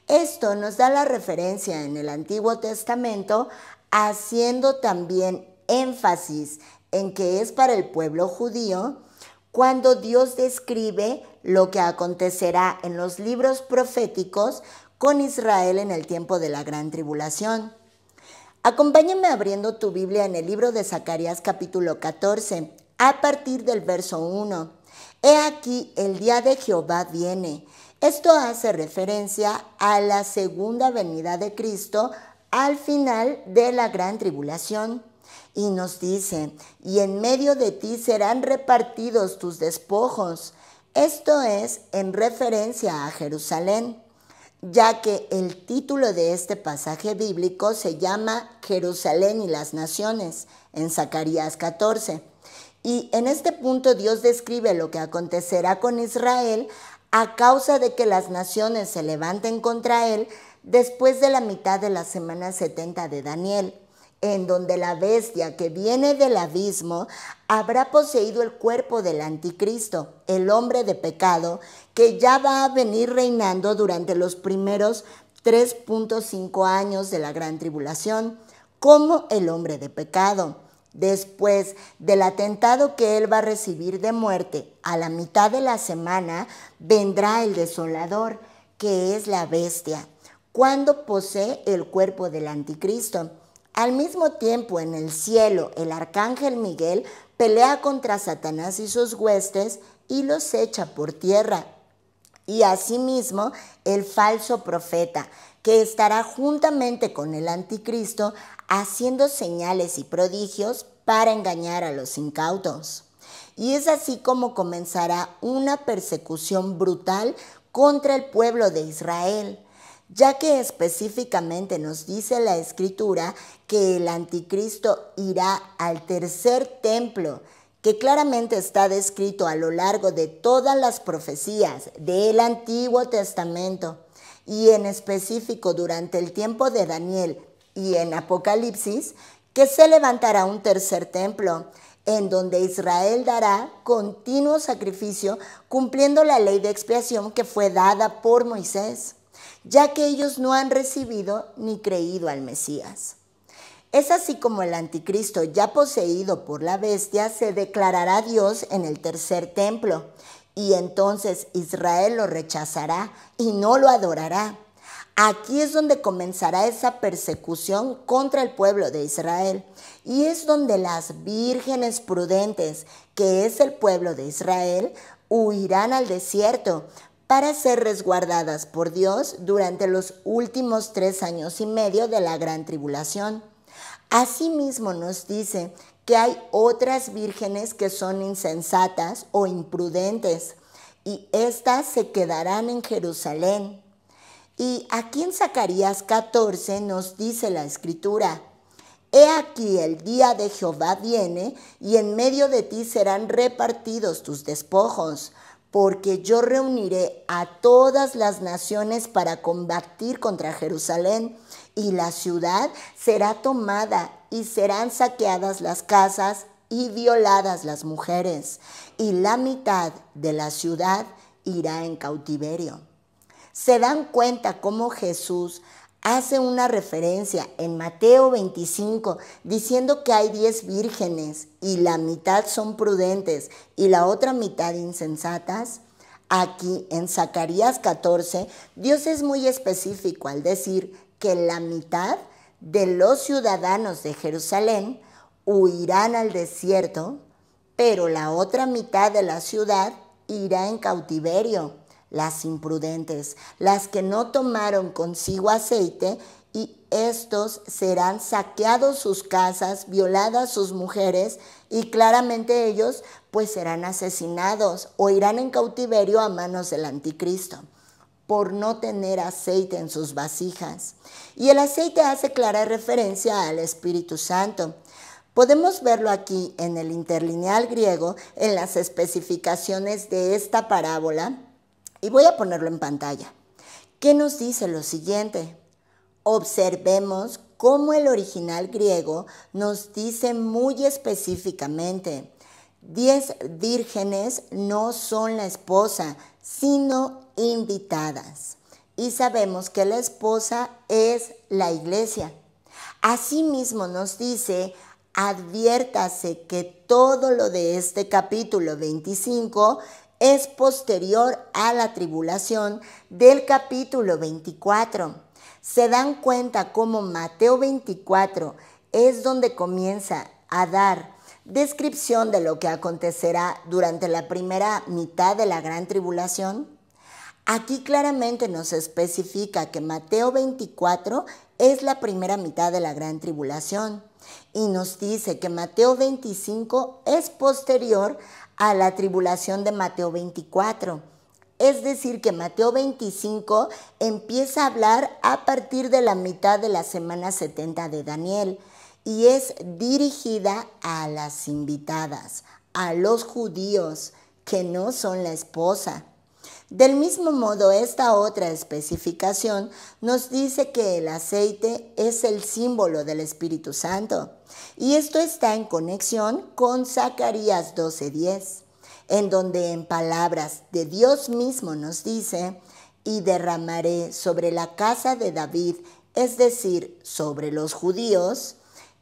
Esto nos da la referencia en el Antiguo Testamento, haciendo también énfasis en que es para el pueblo judío cuando Dios describe lo que acontecerá en los libros proféticos con Israel en el tiempo de la gran tribulación. Acompáñame abriendo tu Biblia en el libro de Zacarías capítulo 14 a partir del verso 1. He aquí el día de Jehová viene. Esto hace referencia a la segunda venida de Cristo al final de la gran tribulación. Y nos dice, y en medio de ti serán repartidos tus despojos. Esto es en referencia a Jerusalén, ya que el título de este pasaje bíblico se llama Jerusalén y las naciones, en Zacarías 14. Y en este punto Dios describe lo que acontecerá con Israel a causa de que las naciones se levanten contra él después de la mitad de la semana 70 de Daniel, en donde la bestia que viene del abismo habrá poseído el cuerpo del anticristo, el hombre de pecado, que ya va a venir reinando durante los primeros 3.5 años de la gran tribulación, como el hombre de pecado Después del atentado que él va a recibir de muerte, a la mitad de la semana vendrá el desolador, que es la bestia, cuando posee el cuerpo del anticristo. Al mismo tiempo, en el cielo, el arcángel Miguel pelea contra Satanás y sus huestes y los echa por tierra. Y asimismo, el falso profeta, que estará juntamente con el anticristo haciendo señales y prodigios para engañar a los incautos. Y es así como comenzará una persecución brutal contra el pueblo de Israel, ya que específicamente nos dice la escritura que el anticristo irá al tercer templo, que claramente está descrito a lo largo de todas las profecías del Antiguo Testamento y en específico durante el tiempo de Daniel y en Apocalipsis, que se levantará un tercer templo, en donde Israel dará continuo sacrificio cumpliendo la ley de expiación que fue dada por Moisés, ya que ellos no han recibido ni creído al Mesías. Es así como el anticristo ya poseído por la bestia se declarará Dios en el tercer templo y entonces Israel lo rechazará y no lo adorará. Aquí es donde comenzará esa persecución contra el pueblo de Israel y es donde las vírgenes prudentes, que es el pueblo de Israel, huirán al desierto para ser resguardadas por Dios durante los últimos tres años y medio de la gran tribulación. Asimismo nos dice que hay otras vírgenes que son insensatas o imprudentes, y éstas se quedarán en Jerusalén. Y aquí en Zacarías 14 nos dice la escritura, He aquí el día de Jehová viene, y en medio de ti serán repartidos tus despojos, porque yo reuniré a todas las naciones para combatir contra Jerusalén, y la ciudad será tomada y serán saqueadas las casas y violadas las mujeres, y la mitad de la ciudad irá en cautiverio. Se dan cuenta cómo Jesús hace una referencia en Mateo 25 diciendo que hay diez vírgenes y la mitad son prudentes y la otra mitad insensatas? Aquí en Zacarías 14, Dios es muy específico al decir que la mitad de los ciudadanos de Jerusalén huirán al desierto, pero la otra mitad de la ciudad irá en cautiverio, las imprudentes, las que no tomaron consigo aceite, y estos serán saqueados sus casas, violadas sus mujeres, y claramente ellos pues serán asesinados o irán en cautiverio a manos del anticristo por no tener aceite en sus vasijas. Y el aceite hace clara referencia al Espíritu Santo. Podemos verlo aquí en el interlineal griego, en las especificaciones de esta parábola, y voy a ponerlo en pantalla. ¿Qué nos dice lo siguiente? Observemos cómo el original griego nos dice muy específicamente, diez vírgenes no son la esposa, sino invitadas. Y sabemos que la esposa es la iglesia. Asimismo nos dice, adviértase que todo lo de este capítulo 25 es posterior a la tribulación del capítulo 24. Se dan cuenta cómo Mateo 24 es donde comienza a dar descripción de lo que acontecerá durante la primera mitad de la gran tribulación. Aquí claramente nos especifica que Mateo 24 es la primera mitad de la gran tribulación y nos dice que Mateo 25 es posterior a la tribulación de Mateo 24. Es decir, que Mateo 25 empieza a hablar a partir de la mitad de la semana 70 de Daniel y es dirigida a las invitadas, a los judíos que no son la esposa. Del mismo modo, esta otra especificación nos dice que el aceite es el símbolo del Espíritu Santo. Y esto está en conexión con Zacarías 12:10, en donde en palabras de Dios mismo nos dice, y derramaré sobre la casa de David, es decir, sobre los judíos,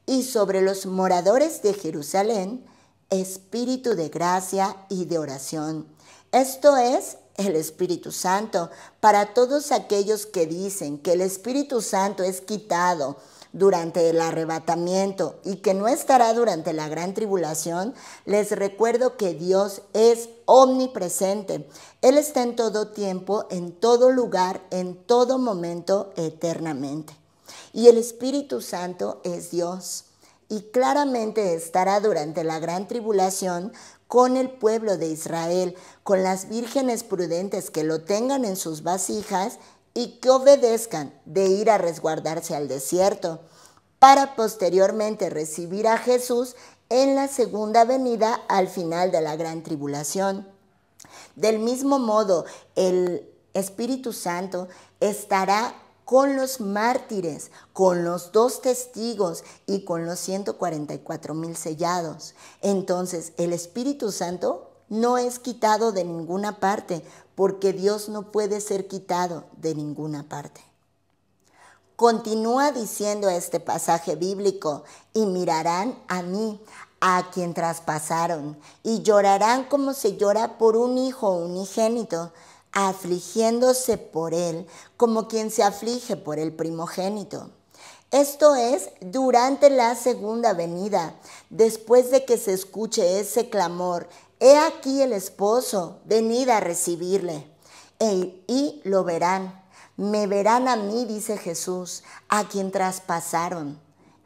y sobre los moradores de Jerusalén, espíritu de gracia y de oración. Esto es el Espíritu Santo. Para todos aquellos que dicen que el Espíritu Santo es quitado durante el arrebatamiento y que no estará durante la gran tribulación, les recuerdo que Dios es omnipresente. Él está en todo tiempo, en todo lugar, en todo momento, eternamente. Y el Espíritu Santo es Dios y claramente estará durante la gran tribulación con el pueblo de Israel, con las vírgenes prudentes que lo tengan en sus vasijas y que obedezcan de ir a resguardarse al desierto, para posteriormente recibir a Jesús en la segunda venida al final de la gran tribulación. Del mismo modo, el Espíritu Santo estará con los mártires, con los dos testigos y con los 144 mil sellados. Entonces el Espíritu Santo no es quitado de ninguna parte, porque Dios no puede ser quitado de ninguna parte. Continúa diciendo este pasaje bíblico, y mirarán a mí, a quien traspasaron, y llorarán como se llora por un hijo unigénito afligiéndose por él, como quien se aflige por el primogénito. Esto es durante la segunda venida, después de que se escuche ese clamor, he aquí el esposo, venid a recibirle. y lo verán, me verán a mí, dice Jesús, a quien traspasaron.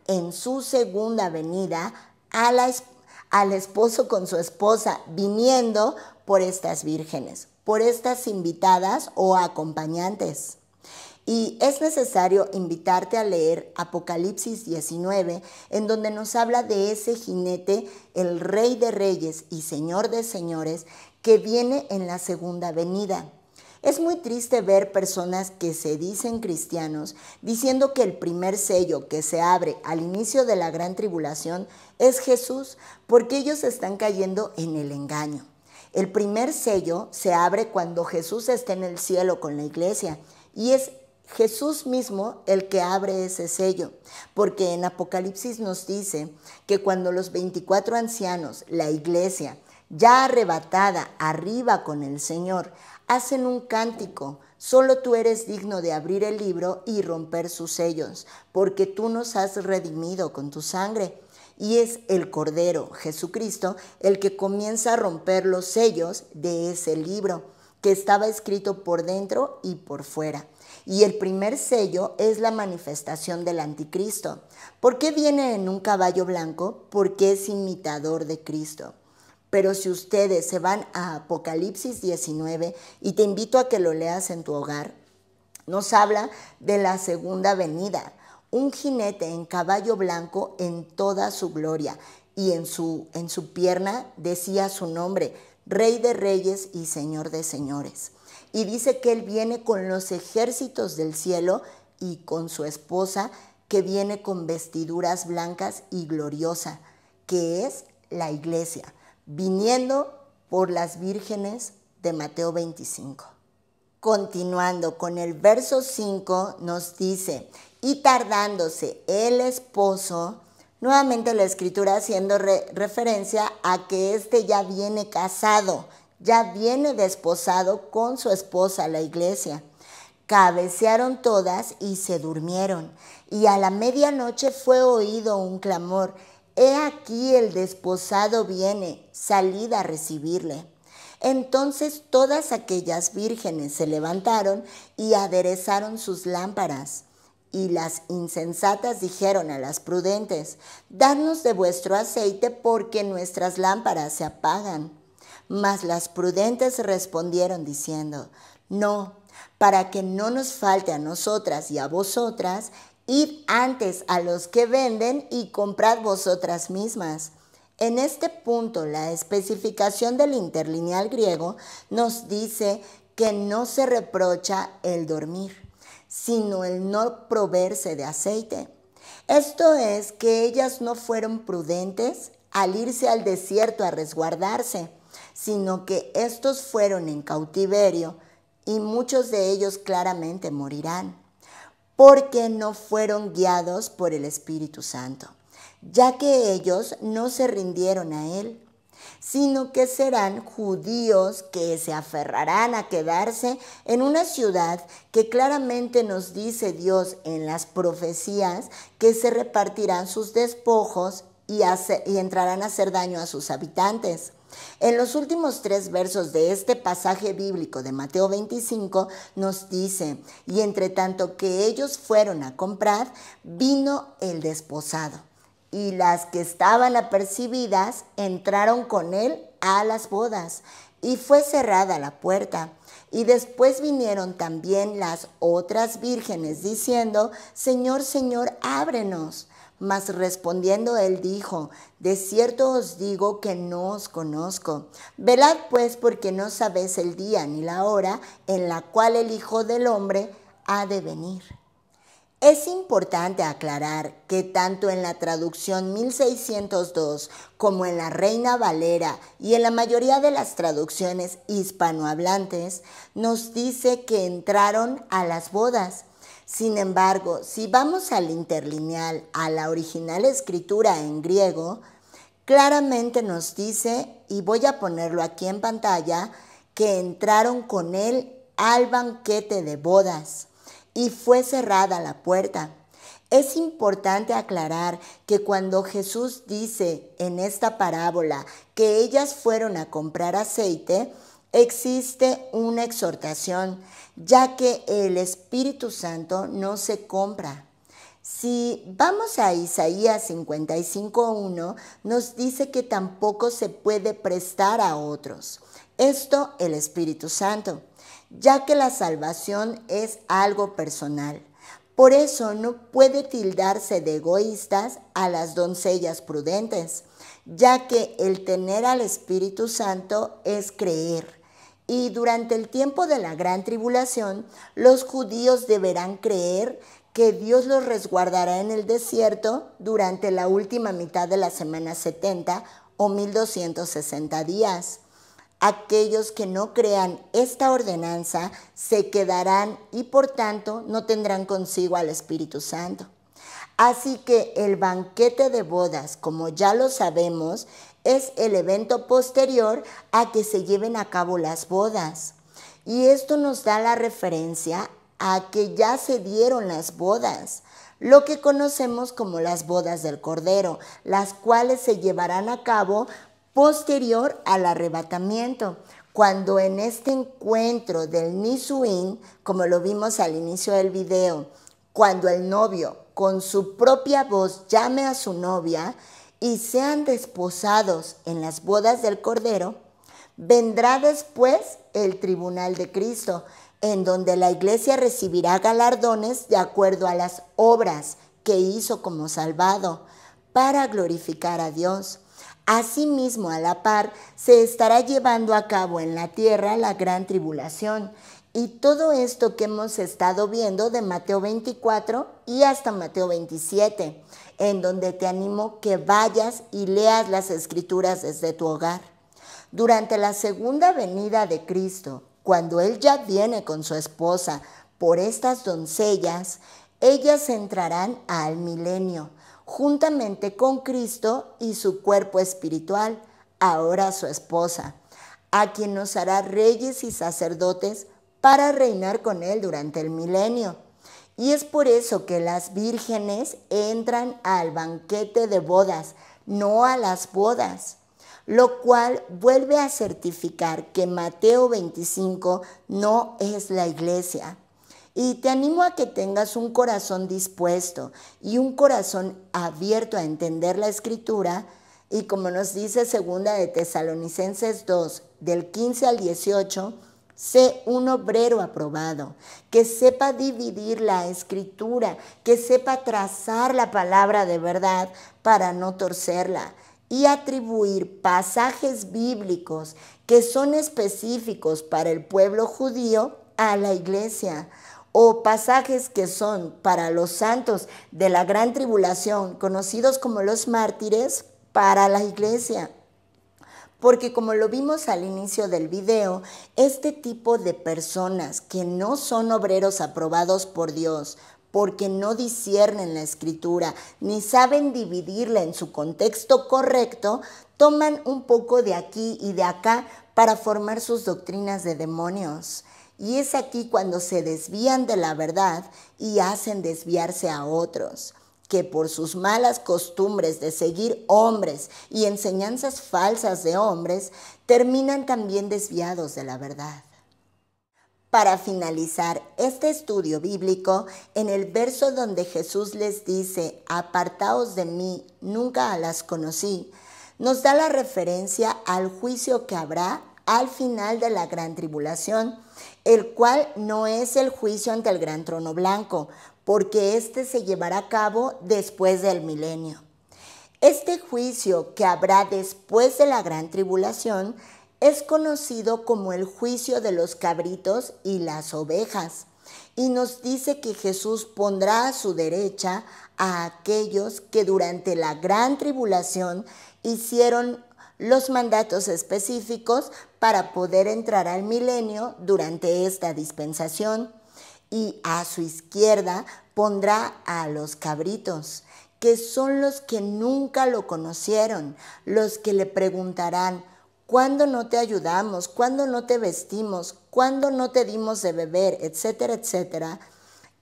En su segunda venida, al esposo con su esposa, viniendo por estas vírgenes, por estas invitadas o acompañantes. Y es necesario invitarte a leer Apocalipsis 19, en donde nos habla de ese jinete, el rey de reyes y señor de señores, que viene en la segunda venida. Es muy triste ver personas que se dicen cristianos diciendo que el primer sello que se abre al inicio de la gran tribulación es Jesús, porque ellos están cayendo en el engaño. El primer sello se abre cuando Jesús está en el cielo con la iglesia y es Jesús mismo el que abre ese sello, porque en Apocalipsis nos dice que cuando los 24 ancianos, la iglesia, ya arrebatada arriba con el Señor, hacen un cántico, solo tú eres digno de abrir el libro y romper sus sellos, porque tú nos has redimido con tu sangre y es el Cordero Jesucristo el que comienza a romper los sellos de ese libro que estaba escrito por dentro y por fuera. Y el primer sello es la manifestación del anticristo. ¿Por qué viene en un caballo blanco? Porque es imitador de Cristo. Pero si ustedes se van a Apocalipsis 19, y te invito a que lo leas en tu hogar, nos habla de la segunda venida, un jinete en caballo blanco en toda su gloria, y en su, en su pierna decía su nombre, Rey de Reyes y Señor de Señores. Y dice que Él viene con los ejércitos del cielo y con su esposa, que viene con vestiduras blancas y gloriosa, que es la iglesia, viniendo por las vírgenes de Mateo 25. Continuando con el verso 5 nos dice, y tardándose el esposo, nuevamente la escritura haciendo referencia a que éste ya viene casado, ya viene desposado con su esposa, a la iglesia. Cabecearon todas y se durmieron, y a la medianoche fue oído un clamor, He aquí el desposado viene, salid a recibirle. Entonces todas aquellas vírgenes se levantaron y aderezaron sus lámparas. Y las insensatas dijeron a las prudentes, Dadnos de vuestro aceite porque nuestras lámparas se apagan. Mas las prudentes respondieron diciendo, No, para que no nos falte a nosotras y a vosotras, id antes a los que venden y comprad vosotras mismas. En este punto, la especificación del interlineal griego nos dice que no se reprocha el dormir sino el no proveerse de aceite. Esto es que ellas no fueron prudentes al irse al desierto a resguardarse, sino que estos fueron en cautiverio y muchos de ellos claramente morirán, porque no fueron guiados por el Espíritu Santo, ya que ellos no se rindieron a Él sino que serán judíos que se aferrarán a quedarse en una ciudad que claramente nos dice Dios en las profecías que se repartirán sus despojos y, y entrarán a hacer daño a sus habitantes. En los últimos tres versos de este pasaje bíblico de Mateo 25 nos dice, y entre tanto que ellos fueron a comprar, vino el desposado y las que estaban apercibidas entraron con él a las bodas y fue cerrada la puerta. Y después vinieron también las otras vírgenes diciendo, Señor, Señor, ábrenos. Mas respondiendo él dijo, De cierto os digo que no os conozco. Velad pues porque no sabéis el día ni la hora en la cual el Hijo del Hombre ha de venir. Es importante aclarar que tanto en la traducción 1602 como en la Reina Valera y en la mayoría de las traducciones hispanohablantes nos dice que entraron a las bodas. Sin embargo, si vamos al interlineal, a la original escritura en griego, claramente nos dice, y voy a ponerlo aquí en pantalla, que entraron con él al banquete de bodas y fue cerrada la puerta. Es importante aclarar que cuando Jesús dice en esta parábola que ellas fueron a comprar aceite, existe una exhortación, ya que el Espíritu Santo no se compra. Si vamos a Isaías 55.1, nos dice que tampoco se puede prestar a otros. Esto el Espíritu Santo ya que la salvación es algo personal. Por eso no puede tildarse de egoístas a las doncellas prudentes, ya que el tener al Espíritu Santo es creer. Y durante el tiempo de la gran tribulación, los judíos deberán creer que Dios los resguardará en el desierto durante la última mitad de la semana 70 o 1260 días. Aquellos que no crean esta ordenanza se quedarán y por tanto no tendrán consigo al Espíritu Santo. Así que el banquete de bodas, como ya lo sabemos, es el evento posterior a que se lleven a cabo las bodas. Y esto nos da la referencia a que ya se dieron las bodas, lo que conocemos como las bodas del Cordero, las cuales se llevarán a cabo posterior al arrebatamiento, cuando en este encuentro del Nisuin, como lo vimos al inicio del video, cuando el novio con su propia voz llame a su novia y sean desposados en las bodas del Cordero, vendrá después el tribunal de Cristo, en donde la iglesia recibirá galardones de acuerdo a las obras que hizo como salvado, para glorificar a Dios. Asimismo, a la par, se estará llevando a cabo en la tierra la gran tribulación y todo esto que hemos estado viendo de Mateo 24 y hasta Mateo 27, en donde te animo que vayas y leas las escrituras desde tu hogar. Durante la segunda venida de Cristo, cuando Él ya viene con su esposa por estas doncellas, ellas entrarán al milenio juntamente con Cristo y su cuerpo espiritual, ahora su esposa, a quien nos hará reyes y sacerdotes para reinar con él durante el milenio. Y es por eso que las vírgenes entran al banquete de bodas, no a las bodas, lo cual vuelve a certificar que Mateo 25 no es la iglesia, y te animo a que tengas un corazón dispuesto y un corazón abierto a entender la escritura. Y como nos dice segunda de Tesalonicenses 2, del 15 al 18, sé un obrero aprobado, que sepa dividir la escritura, que sepa trazar la palabra de verdad para no torcerla y atribuir pasajes bíblicos que son específicos para el pueblo judío a la iglesia o pasajes que son para los santos de la gran tribulación, conocidos como los mártires, para la iglesia. Porque como lo vimos al inicio del video, este tipo de personas que no son obreros aprobados por Dios, porque no disciernen la escritura, ni saben dividirla en su contexto correcto, toman un poco de aquí y de acá para formar sus doctrinas de demonios. Y es aquí cuando se desvían de la verdad y hacen desviarse a otros, que por sus malas costumbres de seguir hombres y enseñanzas falsas de hombres, terminan también desviados de la verdad. Para finalizar este estudio bíblico, en el verso donde Jesús les dice, apartaos de mí, nunca las conocí, nos da la referencia al juicio que habrá al final de la gran tribulación el cual no es el juicio ante el gran trono blanco, porque éste se llevará a cabo después del milenio. Este juicio que habrá después de la gran tribulación es conocido como el juicio de los cabritos y las ovejas, y nos dice que Jesús pondrá a su derecha a aquellos que durante la gran tribulación hicieron los mandatos específicos para poder entrar al milenio durante esta dispensación. Y a su izquierda pondrá a los cabritos, que son los que nunca lo conocieron, los que le preguntarán, ¿cuándo no te ayudamos? ¿Cuándo no te vestimos? ¿Cuándo no te dimos de beber? Etcétera, etcétera.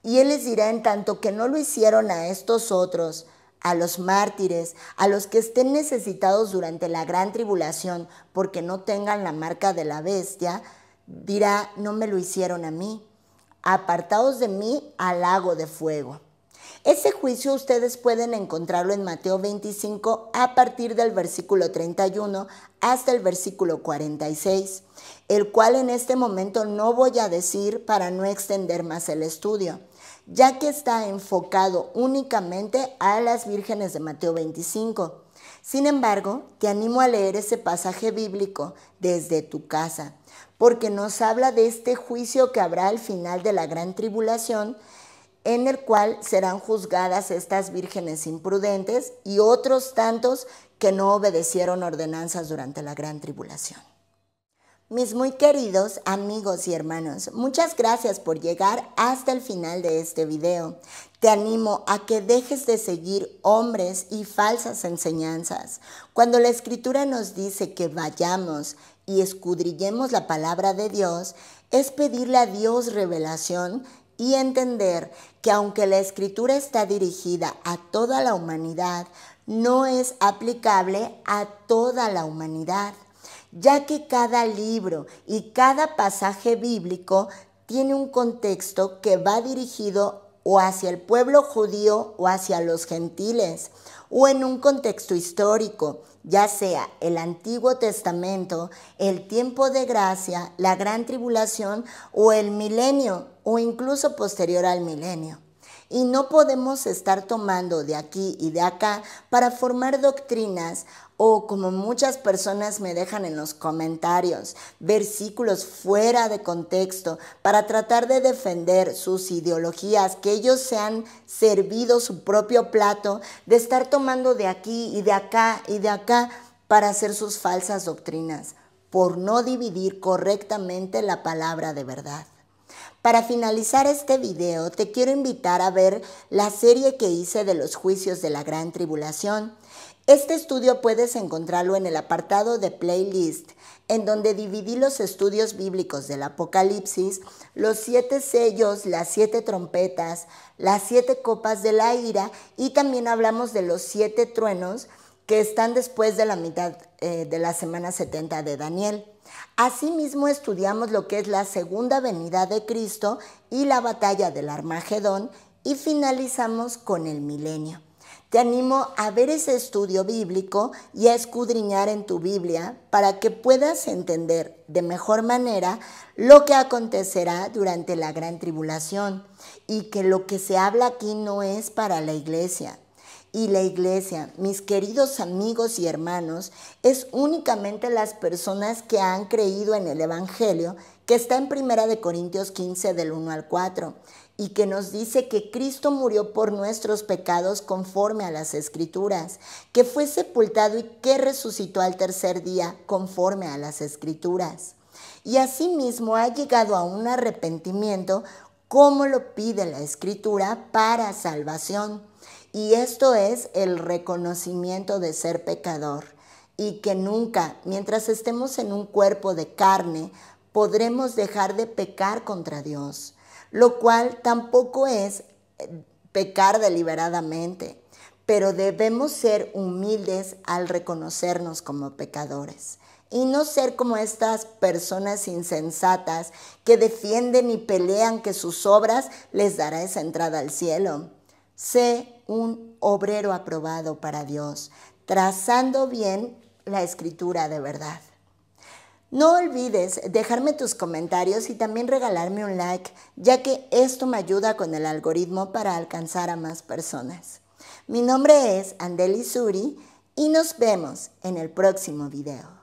Y él les dirá en tanto que no lo hicieron a estos otros, a los mártires, a los que estén necesitados durante la gran tribulación porque no tengan la marca de la bestia, dirá, no me lo hicieron a mí, apartados de mí al lago de fuego. Ese juicio ustedes pueden encontrarlo en Mateo 25 a partir del versículo 31 hasta el versículo 46 el cual en este momento no voy a decir para no extender más el estudio, ya que está enfocado únicamente a las vírgenes de Mateo 25. Sin embargo, te animo a leer ese pasaje bíblico desde tu casa, porque nos habla de este juicio que habrá al final de la gran tribulación, en el cual serán juzgadas estas vírgenes imprudentes y otros tantos que no obedecieron ordenanzas durante la gran tribulación. Mis muy queridos amigos y hermanos, muchas gracias por llegar hasta el final de este video. Te animo a que dejes de seguir hombres y falsas enseñanzas. Cuando la escritura nos dice que vayamos y escudrillemos la palabra de Dios, es pedirle a Dios revelación y entender que aunque la escritura está dirigida a toda la humanidad, no es aplicable a toda la humanidad ya que cada libro y cada pasaje bíblico tiene un contexto que va dirigido o hacia el pueblo judío o hacia los gentiles, o en un contexto histórico, ya sea el Antiguo Testamento, el tiempo de gracia, la gran tribulación o el milenio, o incluso posterior al milenio. Y no podemos estar tomando de aquí y de acá para formar doctrinas o como muchas personas me dejan en los comentarios, versículos fuera de contexto para tratar de defender sus ideologías, que ellos se han servido su propio plato de estar tomando de aquí y de acá y de acá para hacer sus falsas doctrinas, por no dividir correctamente la palabra de verdad. Para finalizar este video, te quiero invitar a ver la serie que hice de los juicios de la gran tribulación este estudio puedes encontrarlo en el apartado de playlist, en donde dividí los estudios bíblicos del Apocalipsis, los siete sellos, las siete trompetas, las siete copas de la ira y también hablamos de los siete truenos que están después de la mitad eh, de la semana 70 de Daniel. Asimismo estudiamos lo que es la segunda venida de Cristo y la batalla del Armagedón y finalizamos con el milenio. Te animo a ver ese estudio bíblico y a escudriñar en tu Biblia para que puedas entender de mejor manera lo que acontecerá durante la gran tribulación y que lo que se habla aquí no es para la iglesia, y la iglesia, mis queridos amigos y hermanos, es únicamente las personas que han creído en el Evangelio que está en 1 Corintios 15 del 1 al 4 y que nos dice que Cristo murió por nuestros pecados conforme a las escrituras, que fue sepultado y que resucitó al tercer día conforme a las escrituras. Y asimismo ha llegado a un arrepentimiento como lo pide la escritura para salvación. Y esto es el reconocimiento de ser pecador y que nunca, mientras estemos en un cuerpo de carne, podremos dejar de pecar contra Dios lo cual tampoco es eh, pecar deliberadamente, pero debemos ser humildes al reconocernos como pecadores y no ser como estas personas insensatas que defienden y pelean que sus obras les dará esa entrada al cielo. Sé un obrero aprobado para Dios, trazando bien la escritura de verdad. No olvides dejarme tus comentarios y también regalarme un like, ya que esto me ayuda con el algoritmo para alcanzar a más personas. Mi nombre es Andeli Suri y nos vemos en el próximo video.